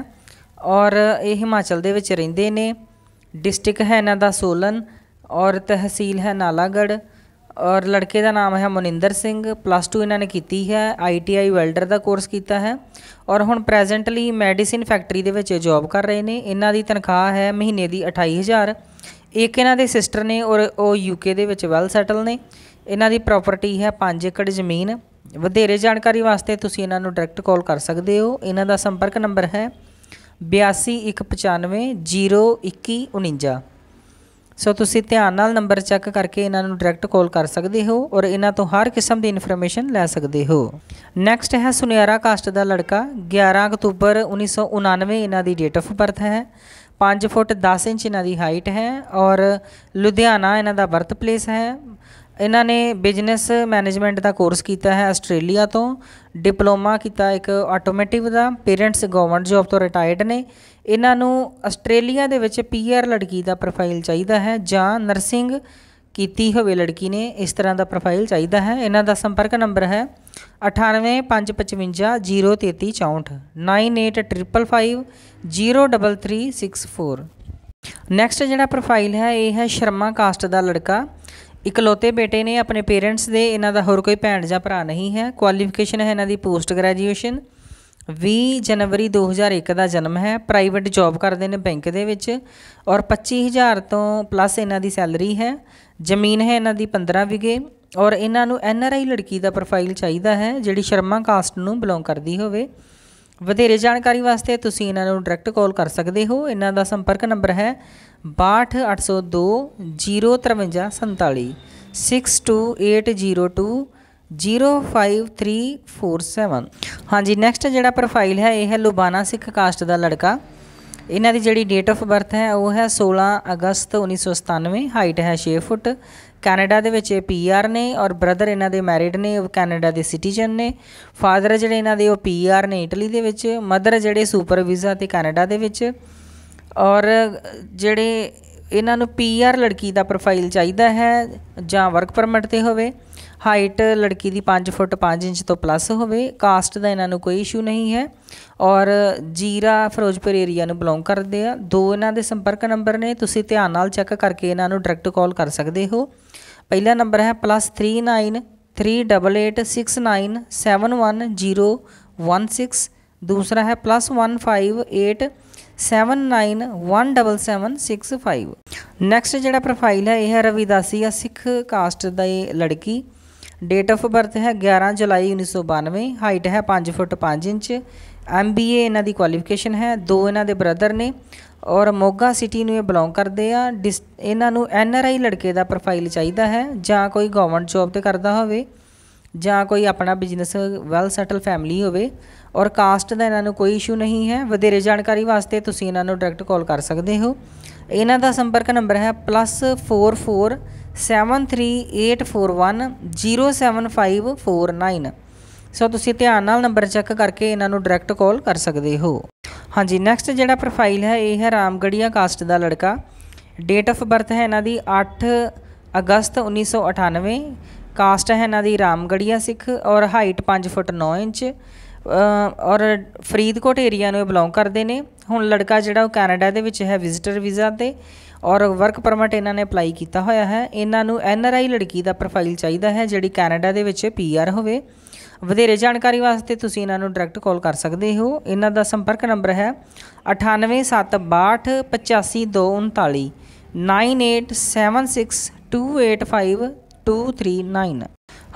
ਔਰ ਇਹ ਹਿਮਾਚਲ ਦੇ ਵਿੱਚ ਰਹਿੰਦੇ ਨੇ ਡਿਸਟ੍ਰਿਕਟ ਹੈ ਇਹਨਾਂ ਦਾ ਸੋਲਨ ਔਰ ਤਹਿਸੀਲ ਹੈ ਨਾਲਾਗੜ੍ਹ ਔਰ ਲੜਕੇ ਦਾ ਨਾਮ ਹੈ ਮਨਿੰਦਰ ਸਿੰਘ ਪਲੱਸ 2 ਇਹਨਾਂ ਨੇ ਕੀਤੀ ਹੈ ਆਈਟੀਆਈ ਵੈਲਡਰ ਦਾ ਕੋਰਸ ਕੀਤਾ ਹੈ ਔਰ ਹੁਣ ਪ੍ਰੈਜ਼ੈਂਟਲੀ ਮੈਡੀਸਿਨ ਫੈਕਟਰੀ ਦੇ ਵਿੱਚ ਜੌਬ ਕਰ ਰਹੇ ਨੇ ਇਹਨਾਂ ਦੀ ਤਨਖਾਹ ਹੈ ਮਹੀਨੇ ਦੀ 28000 ਇੱਕ ਇਹਨਾਂ ਦੇ ਸਿਸਟਰ ਨੇ ਔਰ ਉਹ ਯੂਕੇ ਦੇ ਵਿੱਚ ਵੈਲ ਸੈਟਲ ਨੇ ਇਹਨਾਂ ਦੀ ਪ੍ਰਾਪਰਟੀ ਹੈ 5 ਏਕੜ ਜ਼ਮੀਨ ਵਧੇਰੇ ਜਾਣਕਾਰੀ ਵਾਸਤੇ ਤੁਸੀਂ ਇਹਨਾਂ ਨੂੰ ਡਾਇਰੈਕਟ ਕਾਲ ਕਰ ਸਕਦੇ ਹੋ ਇਹਨਾਂ ਦਾ ਸੰਪਰਕ ਨੰਬਰ ਹੈ 8219502149 ਸੋ ਤੁਸੀਂ ਧਿਆਨ ਨਾਲ ਨੰਬਰ ਚੈੱਕ ਕਰਕੇ ਇਹਨਾਂ ਨੂੰ ਡਾਇਰੈਕਟ ਕਾਲ ਕਰ ਸਕਦੇ ਹੋ ਔਰ ਇਹਨਾਂ ਤੋਂ ਹਰ ਕਿਸਮ ਦੀ ਇਨਫੋਰਮੇਸ਼ਨ ਲੈ ਸਕਦੇ ਹੋ ਨੈਕਸਟ ਹੈ ਸੁਨਿਆਰਾ ਕਾਸਟ ਦਾ ਲੜਕਾ 11 ਅਕਤੂਬਰ 1999 ਇਹਨਾਂ ਦੀ ਡੇਟ ਆਫ ਬਰਥ ਹੈ 5 ਫੁੱਟ 10 ਇੰਚ ਇਹਨਾਂ ਦੀ ਹਾਈਟ ਹੈ ਔਰ ਲੁਧਿਆਣਾ ਇਹਨਾਂ ਦਾ ਬਰਥ ਪਲੇਸ ਹੈ ਇਹਨਾਂ ਨੇ ਬਿਜ਼ਨਸ ਮੈਨੇਜਮੈਂਟ ਦਾ ਕੋਰਸ ਕੀਤਾ ਹੈ ਆਸਟ੍ਰੇਲੀਆ ਤੋਂ ਡਿਪਲੋਮਾ ਕੀਤਾ ਇੱਕ ਆਟੋਮੈਟਿਵ ਦਾ ਪੇਰੈਂਟਸ ਗਵਰਨਮੈਂਟ ਜੌਬ ਤੋਂ ਰਿਟਾਇਰਡ ਨੇ ਇਹਨਾਂ ਨੂੰ ਆਸਟ੍ਰੇਲੀਆ ਦੇ ਵਿੱਚ ਪੀਆਰ ਲੜਕੀ ਦਾ ਪ੍ਰੋਫਾਈਲ ਚਾਹੀਦਾ ਹੈ ਜਾਂ ਨਰਸਿੰਗ ਕੀਤੀ ਹੋਵੇ ਲੜਕੀ ਨੇ ਇਸ ਤਰ੍ਹਾਂ ਦਾ ਪ੍ਰੋਫਾਈਲ ਚਾਹੀਦਾ ਹੈ ਇਹਨਾਂ ਦਾ ਸੰਪਰਕ ਨੰਬਰ ਹੈ 9855503364 9855503364 ਨੈਕਸਟ ਜਿਹੜਾ ਪ੍ਰੋਫਾਈਲ ਹੈ ਇਹ ਹੈ ਸ਼ਰਮਾ ਕਾਸਟ ਦਾ ਲੜਕਾ ਇਕਲੌਤੇ ਬੇਟੇ ਨੇ ਆਪਣੇ ਪੇਰੈਂਟਸ ਦੇ ਇਹਨਾਂ ਦਾ ਹੋਰ ਕੋਈ ਭੈਣ ਜਾਂ ਭਰਾ ਨਹੀਂ ਹੈ ਕੁਆਲੀਫਿਕੇਸ਼ਨ ਹੈ ਇਹਨਾਂ ਦੀ ਪੋਸਟ ਗ੍ਰੈਜੂਏਸ਼ਨ 20 ਜਨਵਰੀ 2001 ਦਾ ਜਨਮ ਹੈ ਪ੍ਰਾਈਵੇਟ ਜੌਬ ਕਰਦੇ ਨੇ ਬੈਂਕ ਦੇ ਵਿੱਚ ਔਰ 25000 ਤੋਂ ਪਲੱਸ ਇਹਨਾਂ ਦੀ ਸੈਲਰੀ ਹੈ ਜ਼ਮੀਨ ਹੈ ਇਹਨਾਂ ਦੀ 15 ਵਿਗੇ ਔਰ ਇਹਨਾਂ ਨੂੰ ਐਨ ਆਰ ਆਈ ਲੜਕੀ ਦਾ ਪ੍ਰੋਫਾਈਲ ਚਾਹੀਦਾ ਹੈ ਜਿਹੜੀ ਸ਼ਰਮਾ ਕਾਸਟ ਨੂੰ ਬਿਲੋਂਗ ਕਰਦੀ ਹੋਵੇ ਵਧੇਰੇ ਜਾਣਕਾਰੀ ਵਾਸਤੇ ਤੁਸੀਂ ਇਹਨਾਂ ਨੂੰ ਡਾਇਰੈਕਟ ਕਾਲ ਕਰ ਸਕਦੇ ਹੋ ਇਹਨਾਂ ਦਾ ਸੰਪਰਕ ਨੰਬਰ ਹੈ 62802 62802 05347 ਹਾਂਜੀ ਨੈਕਸਟ ਜਿਹੜਾ ਪ੍ਰੋਫਾਈਲ ਹੈ ਇਹ ਹੈ ਲੁਬਾਨਾ ਸਿੱਖ ਕਾਸਟ ਦਾ ਲੜਕਾ ਇਹਨਾਂ ਦੀ ਜਿਹੜੀ ਡੇਟ ਆਫ ਬਰਥ ਹੈ ਉਹ ਹੈ 16 ਅਗਸਤ 1997 ਹਾਈਟ ਹੈ 6 ਫੁੱਟ ਕੈਨੇਡਾ ਦੇ ਵਿੱਚ ਇਹ ਪੀਆਰ ਨੇ ਔਰ ਬ੍ਰਦਰ ਇਹਨਾਂ ਦੇ ਮੈਰਿਡ ਨੇ ਉਹ ਕੈਨੇਡਾ ਦੇ ਸਿਟੀਜ਼ਨ ਨੇ ਫਾਦਰ ਜਿਹੜੇ ਇਹਨਾਂ ਦੇ ਉਹ ਪੀਆਰ ਨੇ ਇਟਲੀ ਦੇ ਵਿੱਚ ਮਦਰ ਜਿਹੜੇ ਸੁਪਰ ਵੀਜ਼ਾ ਤੇ ਕੈਨੇਡਾ ਦੇ ਵਿੱਚ ਔਰ ਜਿਹੜੇ ਇਹਨਾਂ ਨੂੰ ਪੀਆਰ ਲੜਕੀ ਦਾ ਪ੍ਰੋਫਾਈਲ ਚਾਹੀਦਾ ਹੈ ਜਾਂ ਵਰਕ ਪਰਮਿਟ ਤੇ ਹੋਵੇ ਹਾਈਟ ਲੜਕੀ ਦੀ 5 ਫੁੱਟ 5 ਇੰਚ ਤੋਂ ਪਲੱਸ ਹੋਵੇ ਕਾਸਟ ਦਾ ਇਹਨਾਂ ਨੂੰ ਕੋਈ ਇਸ਼ੂ ਨਹੀਂ ਹੈ ਔਰ ਜੀਰਾ ਫਿਰੋਜ਼ਪੁਰ ਏਰੀਆ ਨੂੰ ਬਿਲੋਂਗ ਕਰਦੇ ਆ ਦੋ ਇਹਨਾਂ ਦੇ ਸੰਪਰਕ ਨੰਬਰ ਨੇ ਤੁਸੀਂ ਧਿਆਨ ਨਾਲ ਚੈੱਕ ਕਰਕੇ ਇਹਨਾਂ ਨੂੰ ਡਾਇਰੈਕਟ ਕਾਲ ਕਰ ਸਕਦੇ ਹੋ ਪਹਿਲਾ ਨੰਬਰ ਹੈ +39 3886971016 ਦੂਸਰਾ ਹੈ +158791765 ਨੈਕਸਟ ਜਿਹੜਾ ਪ੍ਰੋਫਾਈਲ ਹੈ ਇਹ ਹੈ ਆ ਸਿੱਖ ਕਾਸਟ ਦਾ ਇਹ ਲੜਕੀ ਡੇਟ ਆਫ ਬਰਥ ਹੈ 11 ਜੁਲਾਈ 1992 ਹਾਈਟ ਹੈ 5 ਫੁੱਟ 5 ਇੰਚ ਐਮਬੀਏ ਇਹਨਾਂ ਦੀ ਕੁਆਲੀਫਿਕੇਸ਼ਨ ਹੈ ਦੋ ਇਹਨਾਂ ਦੇ ਬ੍ਰਦਰ ਨੇ ਔਰ ਮੋਗਾ ਸਿਟੀ ਨੂੰ ਇਹ ਬਿਲੋਂਗ ਕਰਦੇ ਆ ਇਹਨਾਂ ਨੂੰ ਐਨਆਰਆਈ ਲੜਕੇ ਦਾ ਪ੍ਰੋਫਾਈਲ ਚਾਹੀਦਾ ਹੈ ਜਾਂ ਕੋਈ ਗਵਰਨਮੈਂਟ ਜੌਬ ਤੇ ਕਰਦਾ ਹੋਵੇ ਜਾਂ ਕੋਈ ਆਪਣਾ ਬਿਜ਼ਨਸ ਵੈਲ ਸੈਟਲ ਫੈਮਿਲੀ ਹੋਵੇ ਔਰ ਕਾਸਟ ਦਾ ਇਹਨਾਂ ਨੂੰ ਕੋਈ ਇਸ਼ੂ ਨਹੀਂ ਹੈ ਵਧੇਰੇ ਜਾਣਕਾਰੀ ਵਾਸਤੇ ਤੁਸੀਂ ਇਹਨਾਂ ਨੂੰ ਡਾਇਰੈਕਟ ਕਾਲ ਕਰ ਸਕਦੇ ਹੋ ਇਹਨਾਂ ਦਾ ਸੰਪਰਕ ਨੰਬਰ ਹੈ +44 7384107549 ਸੋ ਤੁਸੀਂ ਧਿਆਨ ਨਾਲ ਨੰਬਰ ਚੈੱਕ ਕਰਕੇ ਇਹਨਾਂ ਨੂੰ ਡਾਇਰੈਕਟ ਕਾਲ ਕਰ ਸਕਦੇ ਹੋ ਹਾਂਜੀ ਨੈਕਸਟ ਜਿਹੜਾ ਪ੍ਰੋਫਾਈਲ ਹੈ ਇਹ ਹੈ ਰਾਮਗੜੀਆ ਕਾਸਟ ਦਾ ਲੜਕਾ ਡੇਟ ਆਫ ਬਰਥ ਹੈ ਇਹਨਾਂ ਦੀ 8 ਅਗਸਤ 1998 ਕਾਸਟ ਹੈ ਇਹਨਾਂ ਦੀ ਰਾਮਗੜੀਆ ਸਿੱਖ ਔਰ ਹਾਈਟ 5 ਫੁੱਟ 9 ਇੰਚ ਔਰ ਫਰੀਦਕੋਟ ਏਰੀਆ ਨੂੰ ਇਹ ਬਿਲੋਂਗ ਕਰਦੇ ਨੇ ਹੁਣ ਲੜਕਾ ਜਿਹੜਾ ਉਹ ਕੈਨੇਡਾ ਦੇ ਵਿੱਚ ਹੈ ਵਿਜ਼ਿਟਰ ਵੀਜ਼ਾ ਤੇ ਔਰ ਵਰਕ ਪਰਮਿਟ ਇਹਨਾਂ ਨੇ ਅਪਲਾਈ ਕੀਤਾ ਹੋਇਆ ਹੈ ਇਹਨਾਂ ਨੂੰ ਐਨ ਆਰ ਆਈ ਲੜਕੀ ਦਾ ਪ੍ਰੋਫਾਈਲ ਚਾਹੀਦਾ ਹੈ ਜਿਹੜੀ ਕੈਨੇਡਾ ਦੇ ਵਿੱਚ ਪੀ ਆਰ ਹੋਵੇ ਵਧੇਰੇ ਜਾਣਕਾਰੀ ਵਾਸਤੇ ਤੁਸੀਂ ਇਹਨਾਂ ਨੂੰ ਡਾਇਰੈਕਟ ਕਾਲ ਕਰ ਸਕਦੇ ਹੋ ਇਹਨਾਂ ਦਾ ਸੰਪਰਕ ਨੰਬਰ ਹੈ 9872685239 9876285239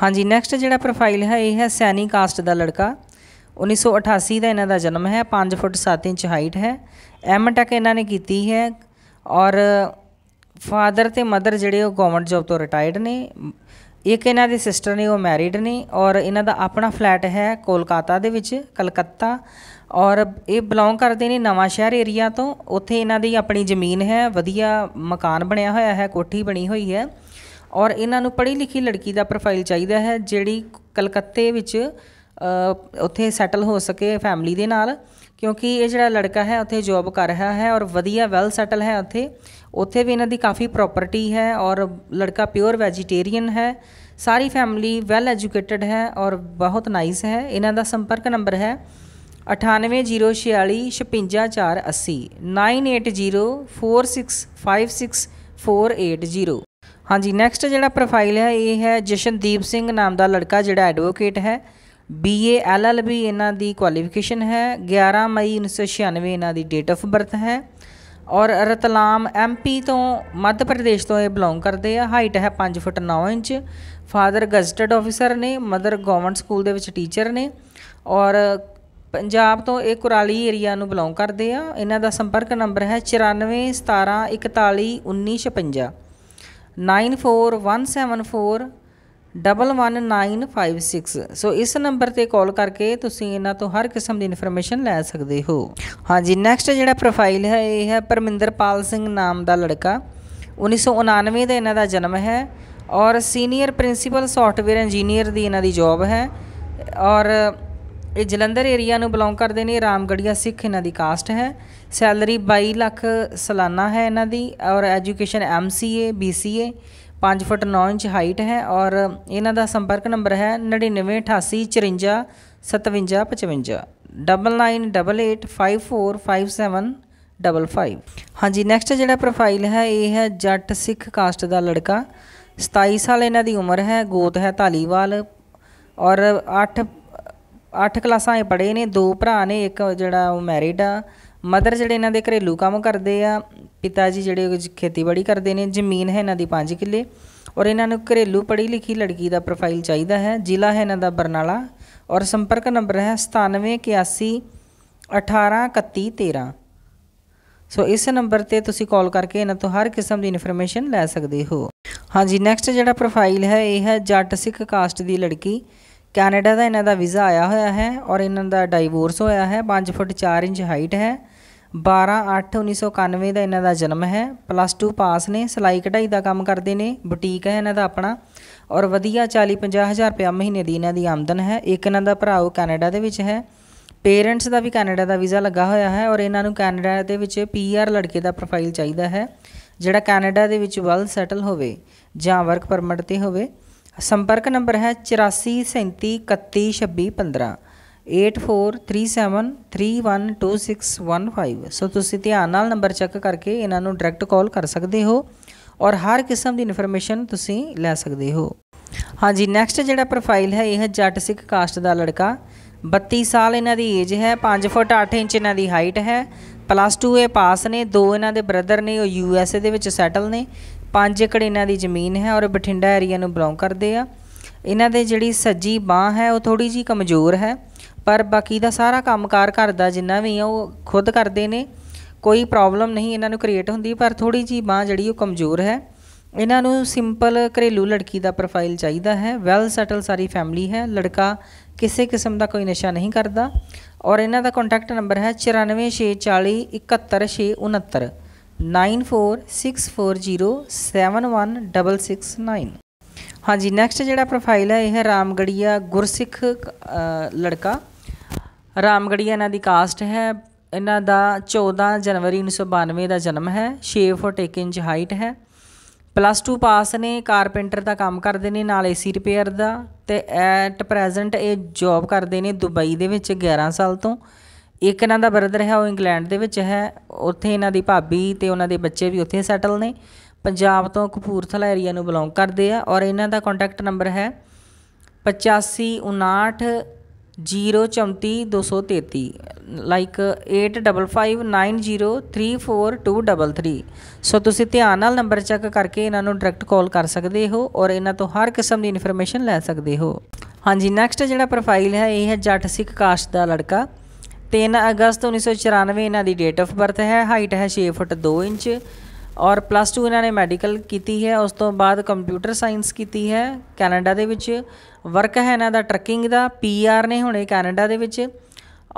ਹਾਂਜੀ ਨੈਕਸਟ ਜਿਹੜਾ ਪ੍ਰੋਫਾਈਲ ਹੈ ਇਹ ਹੈ ਸੈਨੀ ਕਾਸਟ ਦਾ ਲੜਕਾ 1988 ਦਾ ਇਹਨਾਂ ਦਾ ਜਨਮ ਹੈ 5 ਫੁੱਟ 7 ਇੰਚ ਹਾਈਟ ਹੈ ਐਮ ਟੈਕ ਇਹਨਾਂ ਨੇ ਕੀਤੀ ਹੈ ਔਰ ਫਾਦਰ ਤੇ ਮਦਰ ਜਿਹੜੇ ਉਹ ਗਵਰਨਮੈਂਟ ਜੌਬ ਤੋਂ ਰਿਟਾਇਰਡ ਨੇ ਇੱਕ ਇਹਨਾਂ ਦੀ ਸਿਸਟਰ ਨੇ ਉਹ ਮੈਰਿਡ ਨੇ ਔਰ ਇਹਨਾਂ ਦਾ ਆਪਣਾ ਫਲੈਟ ਹੈ ਕੋਲਕਾਤਾ ਦੇ ਵਿੱਚ ਕਲਕੱਤਾ ਔਰ ਇਹ ਬਿਲੋਂਗ ਕਰਦੇ ਨੇ ਨਵਾਂ ਸ਼ਹਿਰ ਏਰੀਆ ਤੋਂ ਉੱਥੇ ਇਹਨਾਂ ਦੀ ਆਪਣੀ ਜ਼ਮੀਨ ਹੈ ਵਧੀਆ ਮਕਾਨ ਬਣਿਆ ਹੋਇਆ ਹੈ ਕੋਠੀ ਬਣੀ ਹੋਈ ਹੈ ਔਰ ਇਹਨਾਂ ਨੂੰ ਪੜ੍ਹੀ ਲਿਖੀ ਲੜਕੀ ਦਾ ਪ੍ਰੋਫਾਈਲ ਚਾਹੀਦਾ ਹੈ ਜਿਹੜੀ ਕਲਕੱਤੇ ਵਿੱਚ ਉੱਥੇ ਸੈਟਲ ਹੋ ਸਕੇ ਫੈਮਿਲੀ ਦੇ ਨਾਲ ਕਿਉਂਕਿ ਇਹ ਜਿਹੜਾ ਲੜਕਾ ਹੈ ਉੱਥੇ ਜੌਬ ਕਰ ਰਿਹਾ ਹੈ ਔਰ ਵਧੀਆ ਵੈਲ ਸੈਟਲ ਹੈ ਉੱਥੇ ਉੱਥੇ ਵੀ ਇਹਨਾਂ ਦੀ ਕਾਫੀ ਪ੍ਰਾਪਰਟੀ ਹੈ ਔਰ ਲੜਕਾ ਪਿਓਰ ਵੈਜੀਟੇਰੀਅਨ ਹੈ ਸਾਰੀ ਫੈਮਿਲੀ ਵੈਲ ਐਜੂਕੇਟਿਡ ਹੈ ਔਰ ਬਹੁਤ ਨਾਈਸ ਹੈ ਇਹਨਾਂ ਦਾ ਸੰਪਰਕ ਨੰਬਰ ਹੈ 9804465480 9804656480 ਹਾਂਜੀ ਨੈਕਸਟ ਜਿਹੜਾ ਪ੍ਰੋਫਾਈਲ ਹੈ ਇਹ ਹੈ ਜਸ਼ਨਦੀਪ ਸਿੰਘ ਨਾਮ ਦਾ ਲੜਕਾ ਜਿਹੜਾ ਐਡਵੋਕੇਟ ਹੈ ਬੀਏ ਐਲਐਲਬੀ ਇਹਨਾਂ ਦੀ ਕੁਆਲੀਫਿਕੇਸ਼ਨ ਹੈ 11 ਮਈ 1996 ਇਹਨਾਂ ਦੀ ਡੇਟ ਆਫ ਬਰਥ ਹੈ ਔਰ ਰਤਲਾਮ ਐਮਪੀ ਤੋਂ ਮੱਧ ਪ੍ਰਦੇਸ਼ ਤੋਂ ਇਹ ਬਿਲੋਂਗ ਕਰਦੇ ਆ ਹਾਈਟ ਹੈ 5 foot 9 inch father gazetted officer ਨੇ ਮਦਰ ਗਵਰਨਮੈਂਟ ਸਕੂਲ ਦੇ ਵਿੱਚ ਟੀਚਰ ਨੇ ਔਰ ਪੰਜਾਬ ਤੋਂ ਇਹ ਕੁਰਾਲੀ ਏਰੀਆ ਨੂੰ ਬਿਲੋਂਗ ਕਰਦੇ ਆ ਇਹਨਾਂ ਦਾ ਸੰਪਰਕ ਨੰਬਰ ਹੈ 9417411956 94174 11956 ਸੋ ਇਸ ਨੰਬਰ ਤੇ ਕਾਲ ਕਰਕੇ ਤੁਸੀਂ ਇਹਨਾਂ ਤੋਂ ਹਰ ਕਿਸਮ ਦੀ ਇਨਫੋਰਮੇਸ਼ਨ ਲੈ ਸਕਦੇ ਹੋ ਹਾਂਜੀ ਨੈਕਸਟ ਜਿਹੜਾ ਪ੍ਰੋਫਾਈਲ ਹੈ ਇਹ ਹੈ ਪਰਮਿੰਦਰਪਾਲ ਸਿੰਘ ਨਾਮ ਦਾ ਲੜਕਾ 1999 ਦਾ ਇਹਨਾਂ ਦਾ ਜਨਮ ਹੈ ਔਰ ਸੀਨੀਅਰ ਪ੍ਰਿੰਸੀਪਲ ਸੌਫਟਵੇਅਰ ਇੰਜੀਨੀਅਰ ਦੀ ਇਹਨਾਂ ਦੀ ਜੌਬ ਹੈ ਔਰ ਇਹ ਜਲੰਧਰ ਏਰੀਆ ਨੂੰ ਬਿਲੋਂਗ ਕਰਦੇ ਨੇ ਰਾਮਗੜੀਆ ਸਿੱਖ ਇਹਨਾਂ ਦੀ ਕਾਸਟ ਹੈ ਸੈਲਰੀ 22 ਲੱਖ ਸਾਲਾਨਾ ਹੈ ਇਹਨਾਂ ਦੀ ਔਰ education MCA BCA 5 foot 9 inch height ਹੈ ਔਰ ਇਹਨਾਂ ਦਾ ਸੰਪਰਕ ਨੰਬਰ ਹੈ 9988545755 9988545755 ਹਾਂਜੀ ਨੈਕਸਟ ਜਿਹੜਾ ਪ੍ਰੋਫਾਈਲ ਹੈ ਇਹ ਹੈ ਜੱਟ ਸਿੱਖ ਕਾਸਟ ਦਾ ਲੜਕਾ 27 ਸਾਲ ਇਹਨਾਂ ਦੀ ਉਮਰ ਹੈ ਗੋਤ ਹੈ ਧਾਲੀਵਾਲ ਔਰ 8 8 ਕਲਾਸਾਂ ਇਹ ਪੜ੍ਹੇ ਨੇ ਦੋ ਭਰਾ ਨੇ ਇੱਕ ਜਿਹੜਾ ਉਹ ਮੈਰਿਡ ਆ ਮਦਰ ਜਿਹੜੇ ਇਹਨਾਂ ਦੇ ਘਰੇਲੂ ਕੰਮ ਕਰਦੇ ਆ ਪਿਤਾ ਜੀ ਜਿਹੜੇ ਖੇਤੀਬਾੜੀ ਕਰਦੇ ਨੇ ਜ਼ਮੀਨ ਹੈ ਇਹਨਾਂ ਦੀ 5 ਕਿੱਲੇ ਔਰ ਇਹਨਾਂ ਨੂੰ ਘਰੇਲੂ ਪੜ੍ਹੀ ਲਿਖੀ ਲੜਕੀ ਦਾ ਪ੍ਰੋਫਾਈਲ ਚਾਹੀਦਾ ਹੈ ਜ਼ਿਲ੍ਹਾ ਹੈ ਇਹਨਾਂ ਦਾ ਬਰਨਾਲਾ ਔਰ ਸੰਪਰਕ ਨੰਬਰ ਹੈ 9781183113 ਸੋ ਇਸ ਨੰਬਰ ਤੇ ਤੁਸੀਂ ਕਾਲ ਕਰਕੇ ਇਹਨਾਂ ਤੋਂ ਹਰ ਕਿਸਮ ਦੀ ਇਨਫੋਰਮੇਸ਼ਨ ਲੈ ਸਕਦੇ ਹੋ ਹਾਂਜੀ ਨੈਕਸਟ ਜਿਹੜਾ ਪ੍ਰੋਫਾਈਲ ਹੈ ਇਹ ਹੈ ਜੱਟ ਸਿੱਖ ਕਾਸਟ ਦੀ ਲੜਕੀ ਕੈਨੇਡਾ ਦਾ ਇਹਨਾਂ ਦਾ ਵੀਜ਼ਾ ਆਇਆ ਹੋਇਆ ਹੈ ਔਰ ਇਹਨਾਂ ਦਾ ਡਾਈਵੋਰਸ ਹੋਇਆ ਹੈ 5 ਫੁੱਟ 4 ਇੰਚ ਹਾਈਟ ਹੈ 12/8/1991 ਦਾ ਇਹਨਾਂ ਦਾ ਜਨਮ ਹੈ ਪਲੱਸ 2 ਪਾਸ ਨੇ ਸਲਾਈ ਕਢਾਈ ਦਾ ਕੰਮ ਕਰਦੇ ਨੇ ਬੁਟੀਕ ਹੈ ਇਹਨਾਂ ਦਾ ਆਪਣਾ ਔਰ ਵਧੀਆ 40 50000 ਰੁਪਏ ਮਹੀਨੇ ਦੀ ਇਹਨਾਂ ਦੀ ਆਮਦਨ ਹੈ ਇੱਕ ਇਹਨਾਂ ਦਾ ਭਰਾ ਉਹ ਕੈਨੇਡਾ ਦੇ ਵਿੱਚ ਹੈ ਪੇਰੈਂਟਸ ਦਾ ਵੀ ਕੈਨੇਡਾ ਦਾ ਵੀਜ਼ਾ ਲੱਗਾ ਹੋਇਆ ਹੈ ਔਰ ਇਹਨਾਂ ਨੂੰ ਕੈਨੇਡਾ ਦੇ ਵਿੱਚ ਪੀਆਰ ਲੜਕੇ ਦਾ ਪ੍ਰੋਫਾਈਲ ਚਾਹੀਦਾ ਹੈ ਜਿਹੜਾ ਕੈਨੇਡਾ ਦੇ ਵਿੱਚ ਵੈਲ ਸੈਟਲ ਹੋਵੇ ਜਾਂ ਵਰਕ ਪਰਮਿਟ ਤੇ ਹੋਵੇ ਸੰਪਰਕ ਨੰਬਰ ਹੈ 15 8437312615 ਸੋ ਤੁਸੀਂ ਧਿਆਨ ਨਾਲ ਨੰਬਰ ਚੈੱਕ ਕਰਕੇ ਇਹਨਾਂ ਨੂੰ ਡਾਇਰੈਕਟ ਕਾਲ ਕਰ ਸਕਦੇ ਹੋ ਔਰ ਹਰ ਕਿਸਮ ਦੀ ਇਨਫੋਰਮੇਸ਼ਨ ਤੁਸੀਂ ਲੈ ਸਕਦੇ ਹੋ ਹਾਂਜੀ ਨੈਕਸਟ ਜਿਹੜਾ ਪ੍ਰੋਫਾਈਲ ਹੈ ਇਹ ਜੱਟ ਸਿੱਖ ਕਾਸਟ ਦਾ ਲੜਕਾ 32 ਸਾਲ ਇਹਨਾਂ ਦੀ ਏਜ ਹੈ 5 ਫੁੱਟ 8 ਇੰਚ ਇਹਨਾਂ ਦੀ ਹਾਈਟ ਹੈ ਪਲੱਸ 2 ਇਹ ਪਾਸ ਨੇ ਦੋ ਇਹਨਾਂ ਦੇ ਬ੍ਰਦਰ ਨੇ ਉਹ ਯੂ ਐਸ ਏ ਦੇ ਵਿੱਚ ਸੈਟਲ ਨੇ 5 ਏਕੜ ਇਹਨਾਂ ਦੀ ਜ਼ਮੀਨ ਹੈ ਔਰ ਬਠਿੰਡਾ ਏਰੀਆ ਨੂੰ ਬਿਲੋਂਗ ਕਰਦੇ ਆ ਇਹਨਾਂ ਦੇ ਜਿਹੜੀ ਸੱਜੀ ਬਾਹ ਹੈ ਉਹ ਥੋੜੀ ਜੀ ਕਮਜ਼ੋਰ ਹੈ ਪਰ ਬਾਕੀ ਦਾ ਸਾਰਾ ਕੰਮਕਾਰ ਕਰਦਾ ਜਿੰਨਾ ਵੀ ਆ ਉਹ ਖੁਦ ਕਰਦੇ ਨੇ ਕੋਈ ਪ੍ਰੋਬਲਮ ਨਹੀਂ ਇਹਨਾਂ ਨੂੰ ਕ੍ਰੀਏਟ ਹੁੰਦੀ ਪਰ ਥੋੜੀ ਜੀ ਬਾਹ ਜਿਹੜੀ ਉਹ ਕਮਜ਼ੋਰ ਹੈ ਇਹਨਾਂ ਨੂੰ ਸਿੰਪਲ ਘਰੇਲੂ ਲੜਕੀ ਦਾ ਪ੍ਰੋਫਾਈਲ ਚਾਹੀਦਾ ਹੈ ਵੈਲ ਸੈਟਲ ਸਾਰੀ ਫੈਮਿਲੀ ਹੈ ਲੜਕਾ ਕਿਸੇ ਕਿਸਮ ਦਾ ਕੋਈ ਨਸ਼ਾ ਨਹੀਂ ਕਰਦਾ ਔਰ ਇਹਨਾਂ ਦਾ ਕੰਟੈਕਟ ਨੰਬਰ ਹੈ 9464471669 ਹਾਂਜੀ ਨੈਕਸਟ ਜਿਹੜਾ ਪ੍ਰੋਫਾਈਲ ਹੈ ਇਹ ਹੈ ਰਾਮਗੜੀਆ ਗੁਰਸਿੱਖ ਲੜਕਾ ਰਾਮਗੜੀਆ ਇਹਨਾਂ ਦੀ ਕਾਸਟ ਹੈ ਇਹਨਾਂ ਦਾ 14 ਜਨਵਰੀ 1992 ਦਾ ਜਨਮ ਹੈ 6 ਫੁੱਟ 1 ਇੰਚ ਹਾਈਟ ਹੈ ਪਲੱਸ 2 ਪਾਸ ਨੇ ਕਾਰਪੈਂਟਰ ਦਾ ਕੰਮ ਕਰਦੇ ਨੇ ਨਾਲ ਏਸੀ ਰਿਪੇਅਰ ਦਾ ਤੇ ਐਟ ਪ੍ਰੈਜ਼ੈਂਟ ਇਹ ਜੌਬ ਕਰਦੇ ਨੇ ਦੁਬਈ ਦੇ ਵਿੱਚ 11 ਸਾਲ ਤੋਂ ਇੱਕ ਇਹਨਾਂ ਦਾ ਬ੍ਰਦਰ ਹੈ ਉਹ ਇੰਗਲੈਂਡ ਦੇ ਵਿੱਚ ਹੈ ਉੱਥੇ ਇਹਨਾਂ ਦੀ ਭਾਬੀ ਤੇ ਉਹਨਾਂ ਦੇ ਬੱਚੇ ਵੀ ਉੱਥੇ ਸੈਟਲ ਨੇ ਪੰਜਾਬ ਤੋਂ ਕਪੂਰਥਲਾ ਏਰੀਆ ਨੂੰ ਬਿਲੋਂਗ ਕਰਦੇ ਆ ਔਰ ਇਹਨਾਂ ਦਾ ਕੰਟੈਕਟ ਨੰਬਰ ਹੈ 8559034233 ਲਾਈਕ 8559034233 ਸੋ ਤੁਸੀਂ ਧਿਆਨ ਨਾਲ ਨੰਬਰ ਚੈੱਕ ਕਰਕੇ ਇਹਨਾਂ ਨੂੰ ਡਾਇਰੈਕਟ ਕਾਲ ਕਰ ਸਕਦੇ ਹੋ ਔਰ ਇਹਨਾਂ ਤੋਂ ਹਰ ਕਿਸਮ ਦੀ ਇਨਫੋਰਮੇਸ਼ਨ ਲੈ ਸਕਦੇ ਹੋ ਹਾਂਜੀ ਨੈਕਸਟ ਜਿਹੜਾ ਪ੍ਰੋਫਾਈਲ ਹੈ ਇਹ ਹੈ ਜੱਟ ਸਿੱਖ ਕਾਸ਼ ਦਾ ਲੜਕਾ 3 ਅਗਸਤ 1994 ਇਹਨਾਂ ਦੀ ਡੇਟ ਆਫ ਬਰਥ ਹੈ ਹਾਈਟ ਹੈ 6 ਫੁੱਟ 2 ਇੰਚ ਔਰ ਪਲੱਸ 2 ਇਹਨਾਂ ਨੇ ਮੈਡੀਕਲ ਕੀਤੀ ਹੈ ਉਸ ਤੋਂ ਬਾਅਦ ਕੰਪਿਊਟਰ ਸਾਇੰਸ ਕੀਤੀ ਹੈ ਕੈਨੇਡਾ ਦੇ ਵਿੱਚ ਵਰਕ ਹੈ ਇਹਨਾਂ ਦਾ ਟਰਕਿੰਗ ਦਾ ਪੀਆਰ e ਨੇ ਹੁਣੇ ਕੈਨੇਡਾ ਦੇ ਵਿੱਚ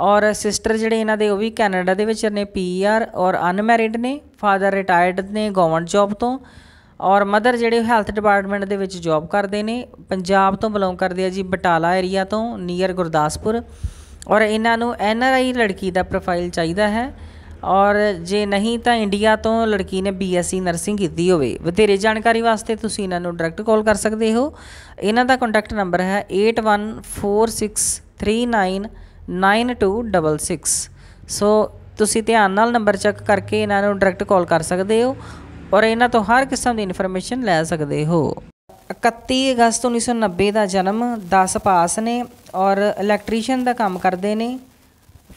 ਔਰ ਸਿਸਟਰ ਜਿਹੜੇ ਇਹਨਾਂ ਦੇ ਉਹ ਵੀ ਕੈਨੇਡਾ ਦੇ ਵਿੱਚ ਨੇ ਪੀਆਰ e ਔਰ ਅਨਮੈਰਿਡ ਨੇ ਫਾਦਰ ਰਿਟਾਇਰਡ ਨੇ ਗਵਰਨਮੈਂਟ ਜੌਬ ਤੋਂ ਔਰ ਮਦਰ ਜਿਹੜੇ ਹੈਲਥ ਡਿਪਾਰਟਮੈਂਟ ਦੇ ਵਿੱਚ ਜੌਬ ਕਰਦੇ ਨੇ ਪੰਜਾਬ ਤੋਂ ਬਿਲੋਂਗ ਕਰਦੇ ਆ ਜੀ ਬਟਾਲਾ ਏਰੀਆ ਤੋਂ ਨੀਅਰ ਗੁਰਦਾਸਪੁਰ ਔਰ ਇਹਨਾਂ ਨੂੰ ਐਨਆਰਆਈ ਲੜਕੀ ਦਾ ਪ੍ਰੋਫਾਈਲ ਚਾਹੀਦਾ ਹੈ ਔਰ ਜੇ ਨਹੀਂ ਤਾਂ ਇੰਡੀਆ ਤੋਂ ਲੜਕੀ ਨੇ ਬੀਐਸਸੀ ਨਰਸਿੰਗ ਕੀਤੀ ਹੋਵੇ ਵਧੇਰੇ ਜਾਣਕਾਰੀ ਵਾਸਤੇ ਤੁਸੀਂ ਇਹਨਾਂ ਨੂੰ ਡਾਇਰੈਕਟ ਕਾਲ ਕਰ ਸਕਦੇ ਹੋ ਇਹਨਾਂ ਦਾ ਕੰਟੈਕਟ ਨੰਬਰ ਹੈ 8146399266 ਸੋ ਤੁਸੀਂ ਧਿਆਨ ਨਾਲ ਨੰਬਰ ਚੈੱਕ ਕਰਕੇ ਇਹਨਾਂ ਨੂੰ ਡਾਇਰੈਕਟ ਕਾਲ ਕਰ ਸਕਦੇ ਹੋ ਔਰ ਇਹਨਾਂ ਤੋਂ ਹਰ ਕਿਸਮ ਦੀ ਇਨਫੋਰਮੇਸ਼ਨ ਲੈ ਸਕਦੇ ਹੋ 31 ਅਗਸਤ 1990 ਦਾ ਜਨਮ 10 ਪਾਸ ਨੇ ਔਰ ਇਲੈਕਟ੍ਰੀਸ਼ੀਅਨ ਦਾ ਕੰਮ ਕਰਦੇ ਨੇ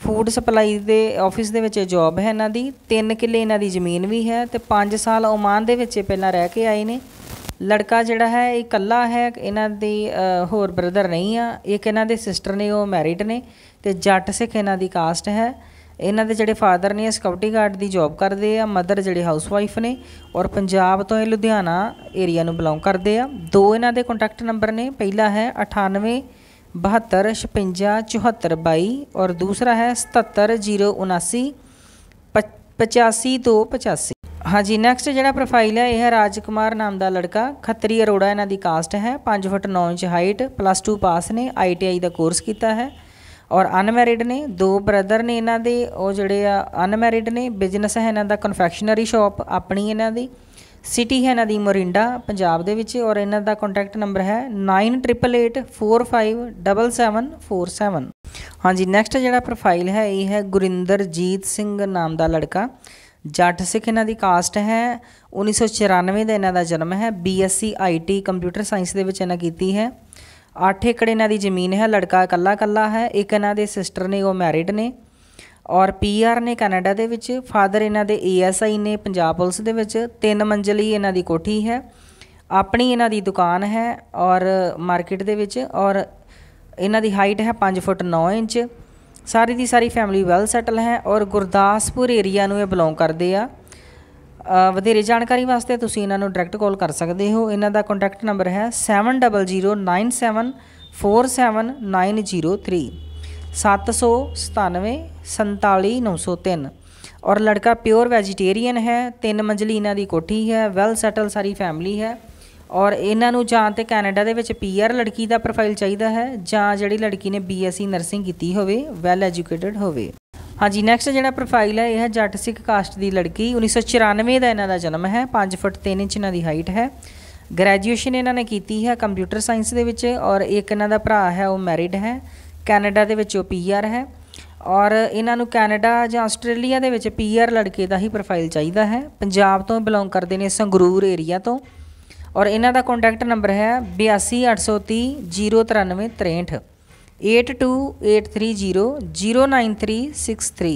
ਫੂਡ ਸਪਲਾਈ ਦੇ ਆਫਿਸ ਦੇ ਵਿੱਚ ਜੌਬ ਹੈ ਇਹਨਾਂ ਦੀ 3 ਕਿੱਲੇ ਇਹਨਾਂ ਦੀ ਜ਼ਮੀਨ ਵੀ ਹੈ ਤੇ 5 ਸਾਲ ਓਮਾਨ ਦੇ ਵਿੱਚ ਪਹਿਲਾਂ ਰਹਿ ਕੇ ਆਏ ਨੇ ਲੜਕਾ ਜਿਹੜਾ ਹੈ ਇਹ ਇਕੱਲਾ ਹੈ ਇਹਨਾਂ ਦੀ ਹੋਰ ਬ੍ਰਦਰ ਨਹੀਂ ਆ ਇੱਕ ਇਹਨਾਂ ਦੇ ਸਿਸਟਰ ਨੇ ਉਹ ਮੈਰਿਡ ਨੇ ਤੇ ਜੱਟ ਸਿੱਖ ਇਹਨਾਂ ਦੀ ਕਾਸਟ ਹੈ ਇਹਨਾਂ ਦੇ ਜਿਹੜੇ ਫਾਦਰ ਨੇ ਸਕਿਉਰਟੀ ਗਾਰਡ ਦੀ ਜੌਬ ਕਰਦੇ ਆ ਮਦਰ ਜਿਹੜੇ ਹਾਊਸਵਾਈਫ ਨੇ ਔਰ ਪੰਜਾਬ ਤੋਂ ਇਹ ਲੁਧਿਆਣਾ ਏਰੀਆ ਨੂੰ ਬਿਲੋਂਗ ਕਰਦੇ ਆ ਦੋ ਇਹਨਾਂ ਦੇ ਕੰਟੈਕਟ ਨੰਬਰ ਨੇ ਪਹਿਲਾ ਹੈ 98 बहत्तर ਔਰ ਦੂਸਰਾ ਹੈ और दूसरा ਤੋਂ 85 ਹਾਂਜੀ ਨੈਕਸਟ ਜਿਹੜਾ ਪ੍ਰੋਫਾਈਲ ਹੈ ਇਹ ਹੈ ਰਾਜਕੁਮਾਰ ਨਾਮ ਦਾ ਲੜਕਾ ਖੱਤਰੀ ਅਰੋੜਾ ਇਹਨਾਂ ਦੀ ਕਾਸਟ ਹੈ 5 foot 9 inch height plus 2 pass ਨੇ ਆਈਟੀਆਈ ਦਾ ਕੋਰਸ ਕੀਤਾ ਹੈ ਔਰ ਅਨਮੈਰਿਡ ਨੇ ਦੋ ਬ੍ਰਦਰ ਨੇ ਇਹਨਾਂ ਦੇ ਉਹ ਜਿਹੜੇ ਆ ਅਨਮੈਰਿਡ ਨੇ ਬਿਜ਼ਨਸ ਹੈ ਇਹਨਾਂ ਦਾ ਕਨਫੈਕਸ਼ਨਰੀ ਸ਼ਾਪ ਆਪਣੀ ਇਹਨਾਂ ਦੀ ਸਿਟੀ ਹੈ ਇਹਨਾਂ ਦੀ ਮੋਰਿੰਡਾ ਪੰਜਾਬ ਦੇ ਵਿੱਚ ਔਰ ਇਹਨਾਂ ਦਾ ਕੰਟੈਕਟ ਨੰਬਰ ਹੈ 9888457747 ਹਾਂਜੀ ਨੈਕਸਟ ਜਿਹੜਾ ਪ੍ਰੋਫਾਈਲ ਹੈ ਇਹ ਹੈ ਗੁਰਿੰਦਰਜੀਤ ਸਿੰਘ ਨਾਮ ਦਾ ਲੜਕਾ ਜੱਟ ਸਿੱਖ ਇਹਨਾਂ ਦੀ ਕਾਸਟ ਹੈ 1994 ਦਾ ਇਹਨਾਂ ਦਾ ਜਨਮ ਹੈ ਬੀਐਸਸੀ ਆਈਟੀ ਕੰਪਿਊਟਰ ਸਾਇੰਸ ਦੇ ਵਿੱਚ ਇਹਨਾਂ ਕੀਤੀ ਹੈ 8 ਏਕੜ ਇਹਨਾਂ ਦੀ ਜ਼ਮੀਨ ਹੈ ਲੜਕਾ ਇਕੱਲਾ ਇਕੱਲਾ ਹੈ ਇੱਕ ਇਹਨਾਂ ਦੇ ਸਿਸਟਰ ਨੇ ਉਹ ਮੈਰਿਡ ਨੇ ਔਰ ਪੀਆਰ ਨੇ ਕੈਨੇਡਾ ਦੇ ਵਿੱਚ ਫਾਦਰ ਇਹਨਾਂ ਦੇ ਏਐਸਆਈ ਨੇ ਪੰਜਾਬ ਪੁਲਿਸ ਦੇ ਵਿੱਚ ਤਿੰਨ ਮੰਜ਼ਲੀ ਇਹਨਾਂ ਦੀ ਕੋਠੀ ਹੈ ਆਪਣੀ ਇਹਨਾਂ ਦੀ ਦੁਕਾਨ ਹੈ ਔਰ ਮਾਰਕੀਟ ਦੇ ਵਿੱਚ ਔਰ ਇਹਨਾਂ ਦੀ ਹਾਈਟ ਹੈ 5 ਫੁੱਟ 9 ਇੰਚ ਸਾਰੀ ਦੀ ਸਾਰੀ ਫੈਮਿਲੀ ਵੈਲ ਸੈਟਲ ਹੈ ਔਰ ਗੁਰਦਾਸਪੁਰ ਏਰੀਆ ਨੂੰ ਇਹ ਬਿਲੋਂਗ ਕਰਦੇ ਆ ਵਧੇਰੇ ਜਾਣਕਾਰੀ ਵਾਸਤੇ ਤੁਸੀਂ ਇਹਨਾਂ ਨੂੰ ਡਾਇਰੈਕਟ ਕਾਲ ਕਰ ਸਕਦੇ ਹੋ ਇਹਨਾਂ ਦਾ ਕੰਟੈਕਟ ਨੰਬਰ ਹੈ 7009747903 797 ਔਰ ਲੜਕਾ ਪਿਓਰ ਵੈਜੀਟੇਰੀਅਨ ਹੈ ਤਿੰਨ ਮੰਜ਼ਲੀ ਇਹਨਾਂ ਦੀ ਕੋਠੀ ਹੈ ਵੈਲ ਸੈਟਲ ਸਾਰੀ ਫੈਮਿਲੀ ਹੈ ਔਰ ਇਹਨਾਂ ਨੂੰ ਜਾਂ ਤੇ ਕੈਨੇਡਾ ਦੇ ਵਿੱਚ ਪੀਆਰ ਲੜਕੀ ਦਾ ਪ੍ਰੋਫਾਈਲ ਚਾਹੀਦਾ ਹੈ ਜਾਂ ਜਿਹੜੀ ਲੜਕੀ ਨੇ ਬੀਐਸਸੀ ਨਰਸਿੰਗ ਕੀਤੀ ਹੋਵੇ ਵੈਲ ਐਜੂਕੇਟਿਡ ਹੋਵੇ ਹਾਂਜੀ ਨੈਕਸਟ ਜਿਹੜਾ ਪ੍ਰੋਫਾਈਲ ਹੈ ਇਹ ਹੈ ਜੱਟ ਸਿੱਖ ਕਾਸਟ ਦੀ ਲੜਕੀ 1994 ਦਾ ਇਹਨਾਂ ਦਾ ਜਨਮ ਹੈ 5 ਫੁੱਟ 3 ਇੰਚ ਇਹਨਾਂ ਦੀ ਹਾਈਟ ਹੈ ਗ੍ਰੈਜੂਏਸ਼ਨ ਇਹਨਾਂ ਨੇ ਕੀਤੀ ਹੈ ਕੰਪਿਊਟਰ ਸਾਇੰਸ ਦੇ ਵਿੱਚ ਔਰ ਇੱਕ ਇਹਨਾਂ ਦਾ ਭਰਾ ਹੈ ਉਹ ਮੈਰਿਡ ਹੈ ਕੈਨੇਡਾ ਦੇ ਵਿੱਚ ਉਹ ਪੀਆਰ ਹੈ ਔਰ ਇਹਨਾਂ ਨੂੰ ਕੈਨੇਡਾ ਜਾਂ ਆਸਟ੍ਰੇਲੀਆ ਦੇ ਵਿੱਚ ਪੀਆਰ ਲੜਕੇ ਦਾ ਹੀ ਪ੍ਰੋਫਾਈਲ ਚਾਹੀਦਾ ਹੈ ਪੰਜਾਬ ਤੋਂ ਬਿਲੋਂਗ ਕਰਦੇ ਨੇ ਸੰਗਰੂਰ ਏਰੀਆ ਤੋਂ ਔਰ ਇਹਨਾਂ ਦਾ ਕੰਟੈਕਟ ਨੰਬਰ ਹੈ 8283009363 8283009363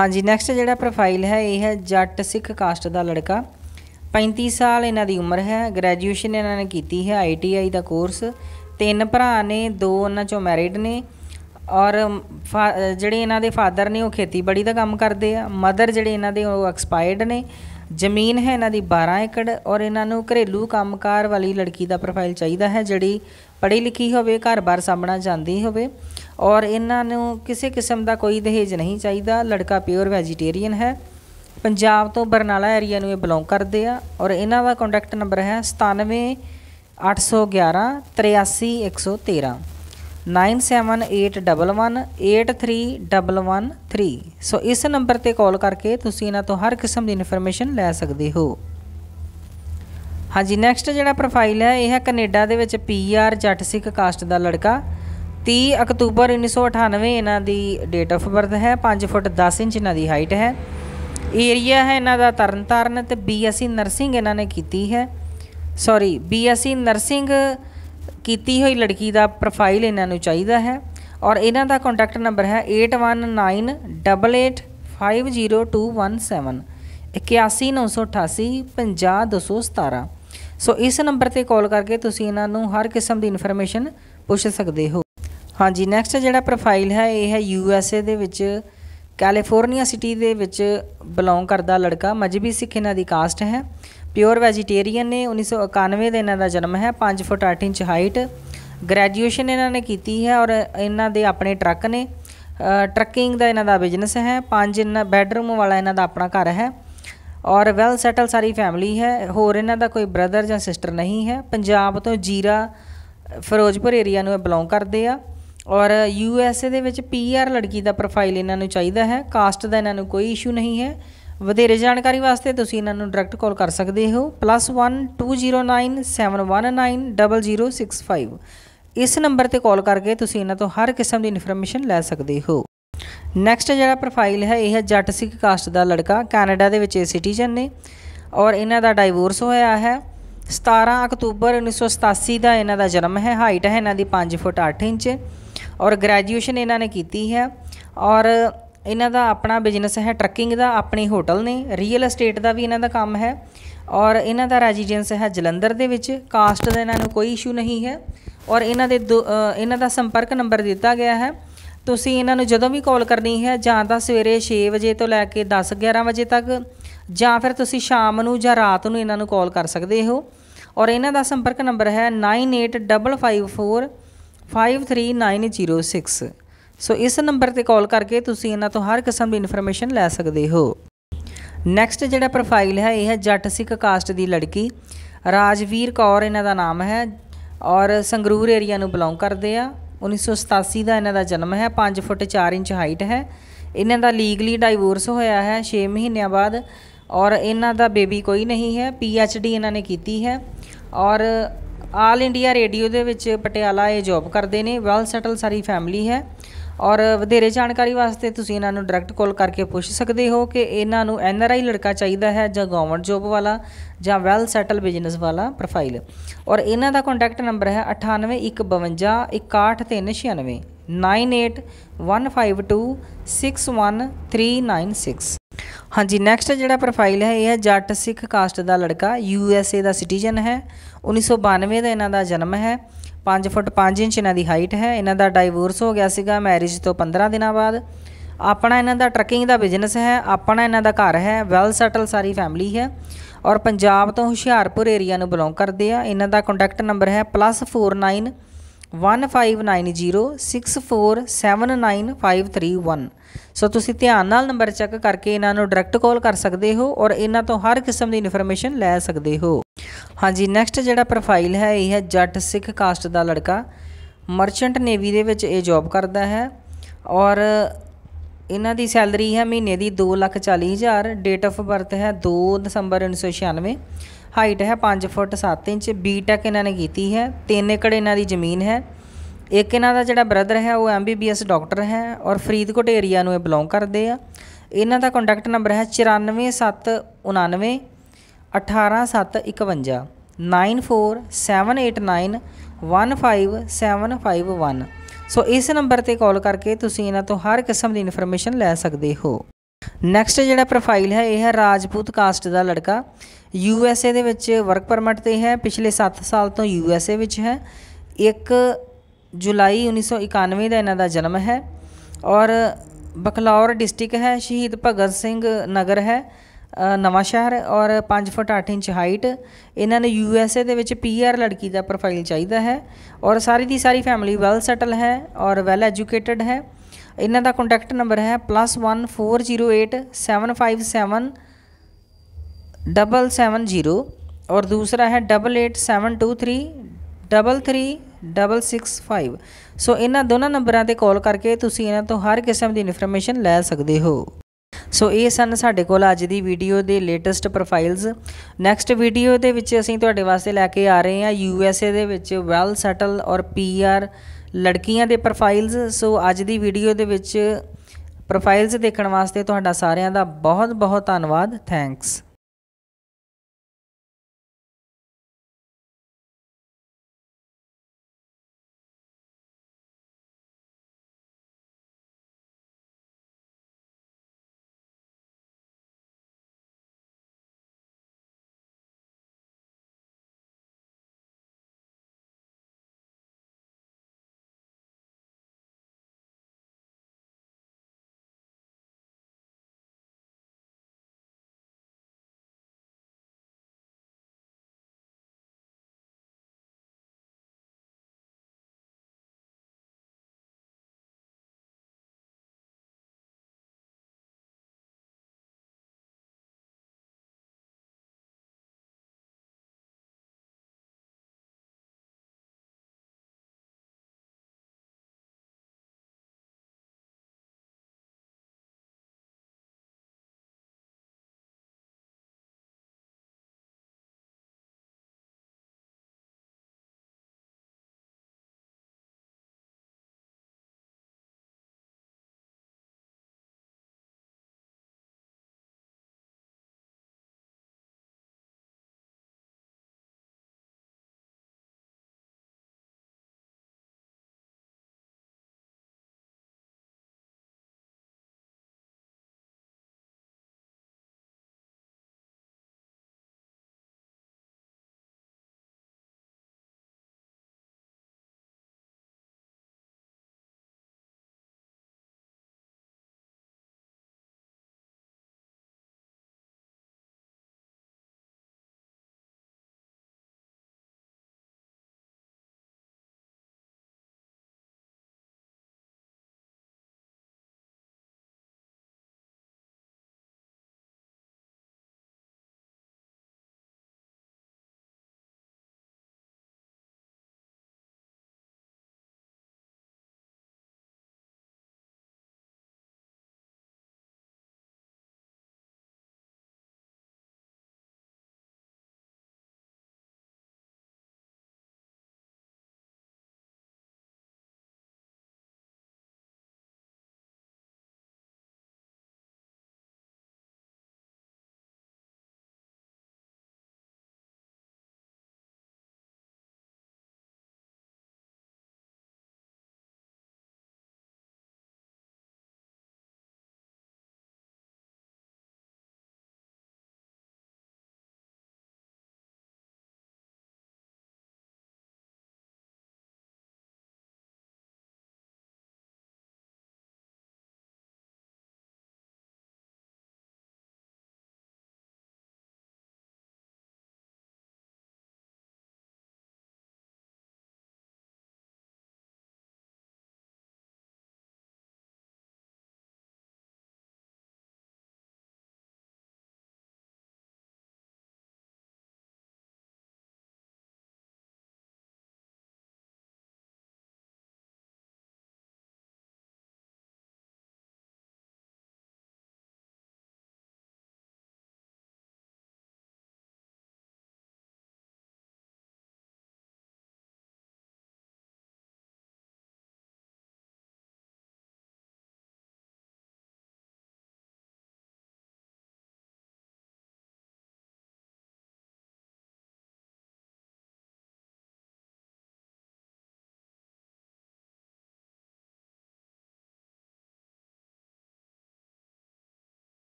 ਹਾਂਜੀ ਨੈਕਸਟ ਜਿਹੜਾ ਪ੍ਰੋਫਾਈਲ ਹੈ ਇਹ ਹੈ ਜੱਟ ਸਿੱਖ ਕਾਸਟ ਦਾ ਲੜਕਾ 35 ਸਾਲ ਇਹਨਾਂ ਦੀ ਉਮਰ ਹੈ ਗ੍ਰੈਜੂਏਸ਼ਨ ਇਹਨਾਂ ਨੇ ਕੀਤੀ ਹੈ ਆਈਟੀਆਈ ਦਾ ਕੋਰਸ ਤਿੰਨ ਭਰਾ ਨੇ ਦੋ ਉਹਨਾਂ ਚੋਂ ਮੈਰਿਡ ਨੇ ਔਰ ਜਿਹੜੇ ਇਹਨਾਂ ਦੇ ਫਾਦਰ ਨੇ ਉਹ ਖੇਤੀਬਾੜੀ ਦਾ ਕੰਮ ਕਰਦੇ ਆ ਮਦਰ ਜਿਹੜੇ ਇਹਨਾਂ ਦੇ ਉਹ ਐਕਸਪਾਇਰਡ ਨੇ ਜ਼ਮੀਨ ਹੈ ਇਹਨਾਂ ਦੀ 12 ਏਕੜ ਔਰ ਇਹਨਾਂ ਨੂੰ ਘਰੇਲੂ ਕੰਮਕਾਰ ਵਾਲੀ ਲੜਕੀ ਦਾ ਪ੍ਰੋਫਾਈਲ ਚਾਹੀਦਾ ਹੈ ਜਿਹੜੀ ਪੜ੍ਹੀ ਲਿਖੀ ਹੋਵੇ ਘਰ-ਬਾਰ ਸਾਂਭਣਾ ਜਾਂਦੀ ਹੋਵੇ ਔਰ ਇਹਨਾਂ ਨੂੰ ਕਿਸੇ ਕਿਸਮ ਦਾ ਕੋਈ ਦਹੇਜ ਨਹੀਂ ਚਾਹੀਦਾ ਲੜਕਾ ਪਿਓਰ ਵੈਜੀਟੇਰੀਅਨ ਹੈ ਪੰਜਾਬ ਤੋਂ ਬਰਨਾਲਾ ਏਰੀਆ ਨੂੰ ਇਹ ਬਿਲੋਂਗ ਕਰਦੇ ਆ ਔਰ ਇਹਨਾਂ ਦਾ ਕੰਟੈਕਟ ਨੰਬਰ ਹੈ 97 811 83113 9781183113 ਸੋ ਇਸ ਨੰਬਰ ਤੇ ਕਾਲ ਕਰਕੇ ਤੁਸੀਂ ਇਹਨਾਂ ਤੋਂ ਹਰ ਕਿਸਮ ਦੀ ਇਨਫੋਰਮੇਸ਼ਨ ਲੈ ਸਕਦੇ ਹੋ ਹਾਂਜੀ ਨੈਕਸਟ ਜਿਹੜਾ ਪ੍ਰੋਫਾਈਲ ਹੈ ਇਹ ਹੈ ਕੈਨੇਡਾ ਦੇ ਵਿੱਚ ਪੀਆਰ ਜੱਟ ਸਿੱਖ ਕਾਸਟ ਦਾ ਲੜਕਾ 30 ਅਕਤੂਬਰ 1998 ਇਹਨਾਂ ਦੀ ਡੇਟ ਆਫ ਬਰਥ ਹੈ 5 ਫੁੱਟ 10 ਇੰਚ ਇਹਨਾਂ ਦੀ ਹਾਈਟ ਹੈ ਏਰੀਆ ਹੈ ਇਹਨਾਂ ਦਾ ਤਰਨਤਾਰਨ ਤੇ ਬੀਐਸਸੀ ਨਰਸਿੰਗ e ਇਹਨਾਂ ਨੇ ਕੀਤੀ ਹੈ ਸੌਰੀ ਬੀਐਸਸੀ ਨਰਸਿੰਗ ਕੀਤੀ ਹੋਈ ਲੜਕੀ ਦਾ ਪ੍ਰੋਫਾਈਲ ਇਹਨਾਂ ਨੂੰ ਚਾਹੀਦਾ ਹੈ ਔਰ ਇਹਨਾਂ ਦਾ ਕੰਟੈਕਟ ਨੰਬਰ ਹੈ 8198850217 8198850217 ਸੋ ਇਸ ਨੰਬਰ ਤੇ ਕਾਲ ਕਰਕੇ ਤੁਸੀਂ ਇਹਨਾਂ ਨੂੰ ਹਰ ਕਿਸਮ ਦੀ ਇਨਫੋਰਮੇਸ਼ਨ ਪੁੱਛ ਸਕਦੇ ਹੋ ਹਾਂਜੀ ਨੈਕਸਟ ਜਿਹੜਾ ਪ੍ਰੋਫਾਈਲ ਹੈ ਇਹ ਹੈ ਯੂ ਐਸ ਏ ਦੇ ਵਿੱਚ ਕੈਲੀਫੋਰਨੀਆ ਸਿਟੀ ਦੇ ਵਿੱਚ ਬਿਲੋਂਗ ਕਰਦਾ ਲੜਕਾ ਮਜਬੀ ਸਿੱਖ ਇਹਨਾਂ ਦੀ ਕਾਸਟ ਹੈ ਪਿਓਰ ਵੈਜੀਟੇਰੀਅਨ ਨੇ 1991 ਦੇ ਇਹਨਾਂ ਦਾ ਜਨਮ ਹੈ 5 ਫੁੱਟ 8 ਇੰਚ ਹਾਈਟ ਗ੍ਰੈਜੂਏਸ਼ਨ ਇਹਨਾਂ ਨੇ ਕੀਤੀ ਹੈ ਔਰ ਇਹਨਾਂ ਦੇ ਆਪਣੇ ਟਰੱਕ ਨੇ ਟਰਕਿੰਗ ਦਾ ਇਹਨਾਂ ਦਾ ਬਿਜ਼ਨਸ ਹੈ ਪੰਜ ਇਹਨਾਂ ਬੈਡਰੂਮ ਵਾਲਾ ਇਹਨਾਂ ਦਾ ਆਪਣਾ ਘਰ ਹੈ ਔਰ ਵੈਲ ਸੈਟਲ ਸਾਰੀ ਫੈਮਿਲੀ ਹੈ ਹੋਰ ਇਹਨਾਂ ਦਾ ਕੋਈ ਬ੍ਰਦਰ ਜਾਂ ਸਿਸਟਰ ਨਹੀਂ ਹੈ ਪੰਜਾਬ ਤੋਂ ਜੀਰਾ ਫਿਰੋਜ਼ਪੁਰ ਏਰੀਆ ਨੂੰ ਇਹ ਬਿਲੋਂਗ ਕਰਦੇ ਆ ਔਰ ਯੂ ਐਸ ਏ ਦੇ ਵਿੱਚ ਪੀ ਆਰ ਲੜਕੀ ਦਾ ਪ੍ਰੋਫਾਈਲ ਇਹਨਾਂ ਨੂੰ ਚਾਹੀਦਾ ਹੈ ਕਾਸਟ ਦਾ ਇਹਨਾਂ ਨੂੰ ਕੋਈ ਇਸ਼ੂ ਨਹੀਂ ਹੈ ਵਧੇਰੇ ਜਾਣਕਾਰੀ ਵਾਸਤੇ ਤੁਸੀਂ ਇਹਨਾਂ ਨੂੰ ਡਾਇਰੈਕਟ ਕਾਲ ਕਰ ਸਕਦੇ ਹੋ +12097190065 ਇਸ ਨੰਬਰ ਤੇ ਕਾਲ ਕਰਕੇ ਤੁਸੀਂ ਇਹਨਾਂ ਤੋਂ ਹਰ ਕਿਸਮ ਦੀ ਇਨਫੋਰਮੇਸ਼ਨ ਲੈ ਸਕਦੇ ਹੋ ਨੈਕਸਟ ਜਿਹੜਾ ਪ੍ਰੋਫਾਈਲ ਹੈ ਇਹ ਹੈ ਜੱਟ ਸਿੱਖ ਕਾਸਟ ਦਾ ਲੜਕਾ ਕੈਨੇਡਾ ਦੇ ਵਿੱਚ ਇਹ ਸਿਟੀਜ਼ਨ ਨੇ ਔਰ ਇਹਨਾਂ ਦਾ ਡਾਈਵੋਰਸ ਹੋਇਆ ਹੈ 17 ਅਕਤੂਬਰ 1987 ਦਾ ਇਹਨਾਂ ਦਾ ਜਨਮ ਹੈ ਹਾਈਟ ਹੈ ਇਹਨਾਂ ਦੀ 5 ਫੁੱਟ 8 ਇੰਚ ਔਰ ਗ੍ਰੈਜੂਏਸ਼ਨ ਇਹਨਾਂ ਨੇ ਕੀਤੀ ਹੈ ਔਰ ਇਹਨਾਂ ਦਾ ਆਪਣਾ ਬਿਜ਼ਨਸ ਹੈ ਟਰੱਕਿੰਗ ਦਾ ਆਪਣੇ ਹੋਟਲ ਨੇ ਰੀਅਲ ਏਸਟੇਟ ਦਾ ਵੀ ਇਹਨਾਂ ਦਾ ਕੰਮ ਹੈ ਔਰ ਇਹਨਾਂ ਦਾ ਰੈਜ਼ੀਡੈਂਸ ਹੈ ਜਲੰਧਰ ਦੇ ਵਿੱਚ ਕਾਸਟ ਦਾ ਇਹਨਾਂ ਨੂੰ ਕੋਈ ਇਸ਼ੂ ਨਹੀਂ ਹੈ ਔਰ ਇਹਨਾਂ ਦੇ ਇਹਨਾਂ ਦਾ ਸੰਪਰਕ ਨੰਬਰ ਦਿੱਤਾ ਗਿਆ ਹੈ ਤੁਸੀਂ ਇਹਨਾਂ ਨੂੰ ਜਦੋਂ ਵੀ ਕਾਲ ਕਰਨੀ ਹੈ ਜਾਂ ਤਾਂ ਸਵੇਰੇ 6 ਵਜੇ ਤੋਂ ਲੈ ਕੇ 10 11 ਵਜੇ ਤੱਕ ਜਾਂ ਫਿਰ ਤੁਸੀਂ ਸ਼ਾਮ ਨੂੰ ਜਾਂ ਰਾਤ ਨੂੰ ਇਹਨਾਂ ਨੂੰ ਕਾਲ ਕਰ ਸਕਦੇ ਹੋ ਔਰ ਇਹਨਾਂ ਦਾ ਸੰਪਰਕ ਨੰਬਰ ਹੈ 9855453906 ਸੋ ਇਸ ਨੰਬਰ ਤੇ ਕਾਲ ਕਰਕੇ ਤੁਸੀਂ ਇਹਨਾਂ ਤੋਂ ਹਰ ਕਿਸਮ ਦੀ ਇਨਫੋਰਮੇਸ਼ਨ ਲੈ ਸਕਦੇ ਹੋ ਨੈਕਸਟ ਜਿਹੜਾ ਪ੍ਰੋਫਾਈਲ ਹੈ ਇਹ ਹੈ ਜੱਟ ਸਿੱਖ ਕਾਸਟ ਦੀ ਲੜਕੀ ਰਾਜਵੀਰ ਕੌਰ ਇਹਨਾਂ ਦਾ ਨਾਮ ਹੈ ਔਰ ਸੰਗਰੂਰ ਏਰੀਆ ਨੂੰ ਬਿਲੋਂਗ ਕਰਦੇ ਆ 1987 ਦਾ ਇਹਨਾਂ ਦਾ ਜਨਮ ਹੈ 5 ਫੁੱਟ 4 ਇੰਚ ਹਾਈਟ ਹੈ ਇਹਨਾਂ ਦਾ ਲੀਗਲੀ ਡਾਈਵੋਰਸ ਹੋਇਆ ਹੈ 6 ਮਹੀਨਿਆਂ ਬਾਅਦ ਔਰ ਇਹਨਾਂ ਦਾ ਬੇਬੀ ਕੋਈ ਨਹੀਂ ਹੈ ਪੀ ਐਚ ਡੀ ਇਹਨਾਂ ਨੇ ਕੀਤੀ ਹੈ ਔਰ ਆਲ ਇੰਡੀਆ ਰੇਡੀਓ ਦੇ ਵਿੱਚ ਪਟਿਆਲਾ ਇਹ ਜੌਬ ਕਰਦੇ ਨੇ ਵੈਲ ਸੈਟਲ ਸਾਰੀ ਫੈਮਿਲੀ ਹੈ ਔਰ ਵਧੇਰੇ ਜਾਣਕਾਰੀ ਵਾਸਤੇ ਤੁਸੀਂ ਇਹਨਾਂ ਨੂੰ ਡਾਇਰੈਕਟ ਕਾਲ ਕਰਕੇ ਪੁੱਛ ਸਕਦੇ ਹੋ ਕਿ ਇਹਨਾਂ ਨੂੰ ਐਨ ਆਰ ਆਈ ਲੜਕਾ ਚਾਹੀਦਾ ਹੈ ਜਾਂ ਗਵਰਨਮੈਂਟ ਜੌਬ ਵਾਲਾ ਜਾਂ ਵੈਲ ਸੈਟਲ ਬਿਜ਼ਨਸ ਵਾਲਾ ਪ੍ਰੋਫਾਈਲ ਔਰ ਇਹਨਾਂ ਦਾ ਕੰਟੈਕਟ ਨੰਬਰ ਹੈ 9815261396 9815261396 ਹਾਂਜੀ ਨੈਕਸਟ ਜਿਹੜਾ ਪ੍ਰੋਫਾਈਲ ਹੈ ਇਹ ਹੈ ਜੱਟ ਸਿੱਖ ਕਾਸਟ ਦਾ ਲੜਕਾ ਯੂ ਐਸ ਏ ਦਾ ਸਿਟੀਜ਼ਨ ਹੈ 1992 ਦਾ ਇਹਨਾਂ ਦਾ ਜਨਮ ਹੈ 5 ਫੁੱਟ 5 ਇੰਚ ਇਹਨਾਂ ਦੀ ਹਾਈਟ ਹੈ ਇਹਨਾਂ ਦਾ ਡਾਈਵੋਰਸ ਹੋ ਗਿਆ ਸੀਗਾ ਮੈਰਿਜ ਤੋਂ 15 ਦਿਨਾਂ ਬਾਅਦ ਆਪਣਾ ਇਹਨਾਂ ਦਾ ਟਰਕਿੰਗ ਦਾ ਬਿਜ਼ਨਸ ਹੈ ਆਪਣਾ ਇਹਨਾਂ ਦਾ ਘਰ ਹੈ ਵੈਲ ਸੈਟਲ ਸਾਰੀ ਫੈਮਿਲੀ ਹੈ ਔਰ ਪੰਜਾਬ ਤੋਂ ਹੁਸ਼ਿਆਰਪੁਰ ਏਰੀਆ ਨੂੰ ਬਿਲੋਂਗ ਕਰਦੇ ਆ ਇਹਨਾਂ ਦਾ ਕੰਟੈਕਟ ਨੰਬਰ ਹੈ +49 1590647953 ਸੋ ਤੁਸੀਂ ਧਿਆਨ ਨਾਲ ਨੰਬਰ ਚੈੱਕ ਕਰਕੇ ਇਹਨਾਂ ਨੂੰ ਡਾਇਰੈਕਟ ਕਾਲ ਕਰ ਸਕਦੇ ਹੋ ਔਰ ਇਹਨਾਂ ਤੋਂ ਹਰ ਕਿਸਮ ਦੀ ਇਨਫੋਰਮੇਸ਼ਨ ਲੈ ਸਕਦੇ ਹੋ ਹਾਂਜੀ ਨੈਕਸਟ ਜਿਹੜਾ ਪ੍ਰੋਫਾਈਲ ਹੈ ਇਹ ਹੈ ਜੱਟ ਸਿੱਖ ਕਾਸਟ ਦਾ ਲੜਕਾ ਮਰਚੈਂਟ ਨੇਵੀ ਦੇ ਵਿੱਚ ਇਹ ਜੌਬ ਕਰਦਾ ਹੈ ਔਰ ਇਹਨਾਂ ਦੀ ਸੈਲਰੀ ਹੈ ਮਹੀਨੇ ਦੀ 240000 ਡੇਟ ਆਫ ਬਰਥ ਹੈ 2 ਦਸੰਬਰ 1996 ਹਾਈਟ ਹੈ 5 ਫੁੱਟ 7 ਇੰਚ ਬੀਟੈਕ ਇਹਨਾਂ ਨੇ ਕੀਤੀ ਹੈ 3 ਏਕੜ ਇਹਨਾਂ ਦੀ ਜ਼ਮੀਨ ਹੈ ਇੱਕ ਇਹਨਾਂ ਦਾ ਜਿਹੜਾ ਬ੍ਰਦਰ ਹੈ ਉਹ ਐਮਬੀਬੀਐਸ ਡਾਕਟਰ ਹੈ ਔਰ ਫਰੀਦਕੋਟ ਏਰੀਆ ਨੂੰ ਇਹ ਬਿਲੋਂਗ ਕਰਦੇ ਆ ਇਹਨਾਂ ਦਾ ਕੰਟੈਕਟ ਨੰਬਰ ਹੈ 94799 18751 9478915751 ਸੋ ਇਸ ਨੰਬਰ ਤੇ ਕਾਲ ਕਰਕੇ ਤੁਸੀਂ ਇਹਨਾਂ ਤੋਂ ਹਰ ਕਿਸਮ ਦੀ ਇਨਫੋਰਮੇਸ਼ਨ ਲੈ ਸਕਦੇ ਹੋ ਨੈਕਸਟ ਜਿਹੜਾ ਪ੍ਰੋਫਾਈਲ ਹੈ ਇਹ ਹੈ ਰਾਜਪੂਤ ਕਾਸਟ ਦਾ ਲੜਕਾ ਯੂ ਐਸ ਏ ਦੇ ਵਿੱਚ ਵਰਕ ਪਰਮਿਟ ਤੇ ਹੈ ਪਿਛਲੇ 7 ਸਾਲ ਤੋਂ ਯੂ ਐਸ ਏ ਵਿੱਚ ਹੈ 1 ਜੁਲਾਈ 1991 ਦਾ ਇਹਨਾਂ ਦਾ ਜਨਮ ਹੈ ਔਰ ਬਖਲੌਰ ਡਿਸਟ੍ਰਿਕਟ ਹੈ ਸ਼ਹੀਦ ਭਗਤ ਸਿੰਘ ਨਗਰ ਹੈ ਨਵਾਂ ਸ਼ਹਿਰ ਔਰ 5 ਫੁੱਟ 8 ਇੰਚ ਹਾਈਟ ਇਹਨਾਂ ਨੇ ਯੂ ਐਸ ਏ ਦੇ ਵਿੱਚ ਪੀ ਆਰ ਲੜਕੀ ਦਾ ਪ੍ਰੋਫਾਈਲ ਚਾਹੀਦਾ ਹੈ ਔਰ ਸਾਰੀ ਦੀ ਸਾਰੀ ਫੈਮਿਲੀ ਵੈਲ ਸੈਟਲ ਹੈ ਔਰ ਵੈਲ ਐਜੂਕੇਟਿਡ ਹੈ ਇਹਨਾਂ ਦਾ ਕੰਟੈਕਟ ਨੰਬਰ ਹੈ +1408757 डबल सेवन जीरो और दूसरा है double eight seven two three double 33665 so ਇਹਨਾਂ ਦੋਨਾਂ ਨੰਬਰਾਂ ਤੇ ਕਾਲ ਕਰਕੇ ਤੁਸੀਂ ਇਹਨਾਂ ਤੋਂ ਹਰ ਕਿਸਮ ਦੀ ਇਨਫੋਰਮੇਸ਼ਨ ਲੈ ਸਕਦੇ ਹੋ ਸੋ ਇਹ ਸਨ ਸਾਡੇ ਕੋਲ ਅੱਜ ਦੀ ਵੀਡੀਓ ਦੇ ਲੇਟੈਸਟ ਪ੍ਰੋਫਾਈਲਸ ਨੈਕਸਟ ਵੀਡੀਓ ਦੇ ਵਿੱਚ ਅਸੀਂ ਤੁਹਾਡੇ ਵਾਸਤੇ ਲੈ ਕੇ ਆ ਰਹੇ ਹਾਂ ਯੂ ਐਸ ਏ ਦੇ ਵਿੱਚ ਵੈਲ ਸੈਟਲ ਔਰ ਪੀ ਆਰ ਲੜਕੀਆਂ ਦੇ ਪ੍ਰੋਫਾਈਲਸ ਸੋ ਅੱਜ ਦੀ ਵੀਡੀਓ ਦੇ ਵਿੱਚ ਪ੍ਰੋਫਾਈਲਸ ਦੇਖਣ ਵਾਸਤੇ ਤੁਹਾਡਾ ਸਾਰਿਆਂ ਦਾ ਬਹੁਤ ਬਹੁਤ ਧੰਨਵਾਦ ਥੈਂਕਸ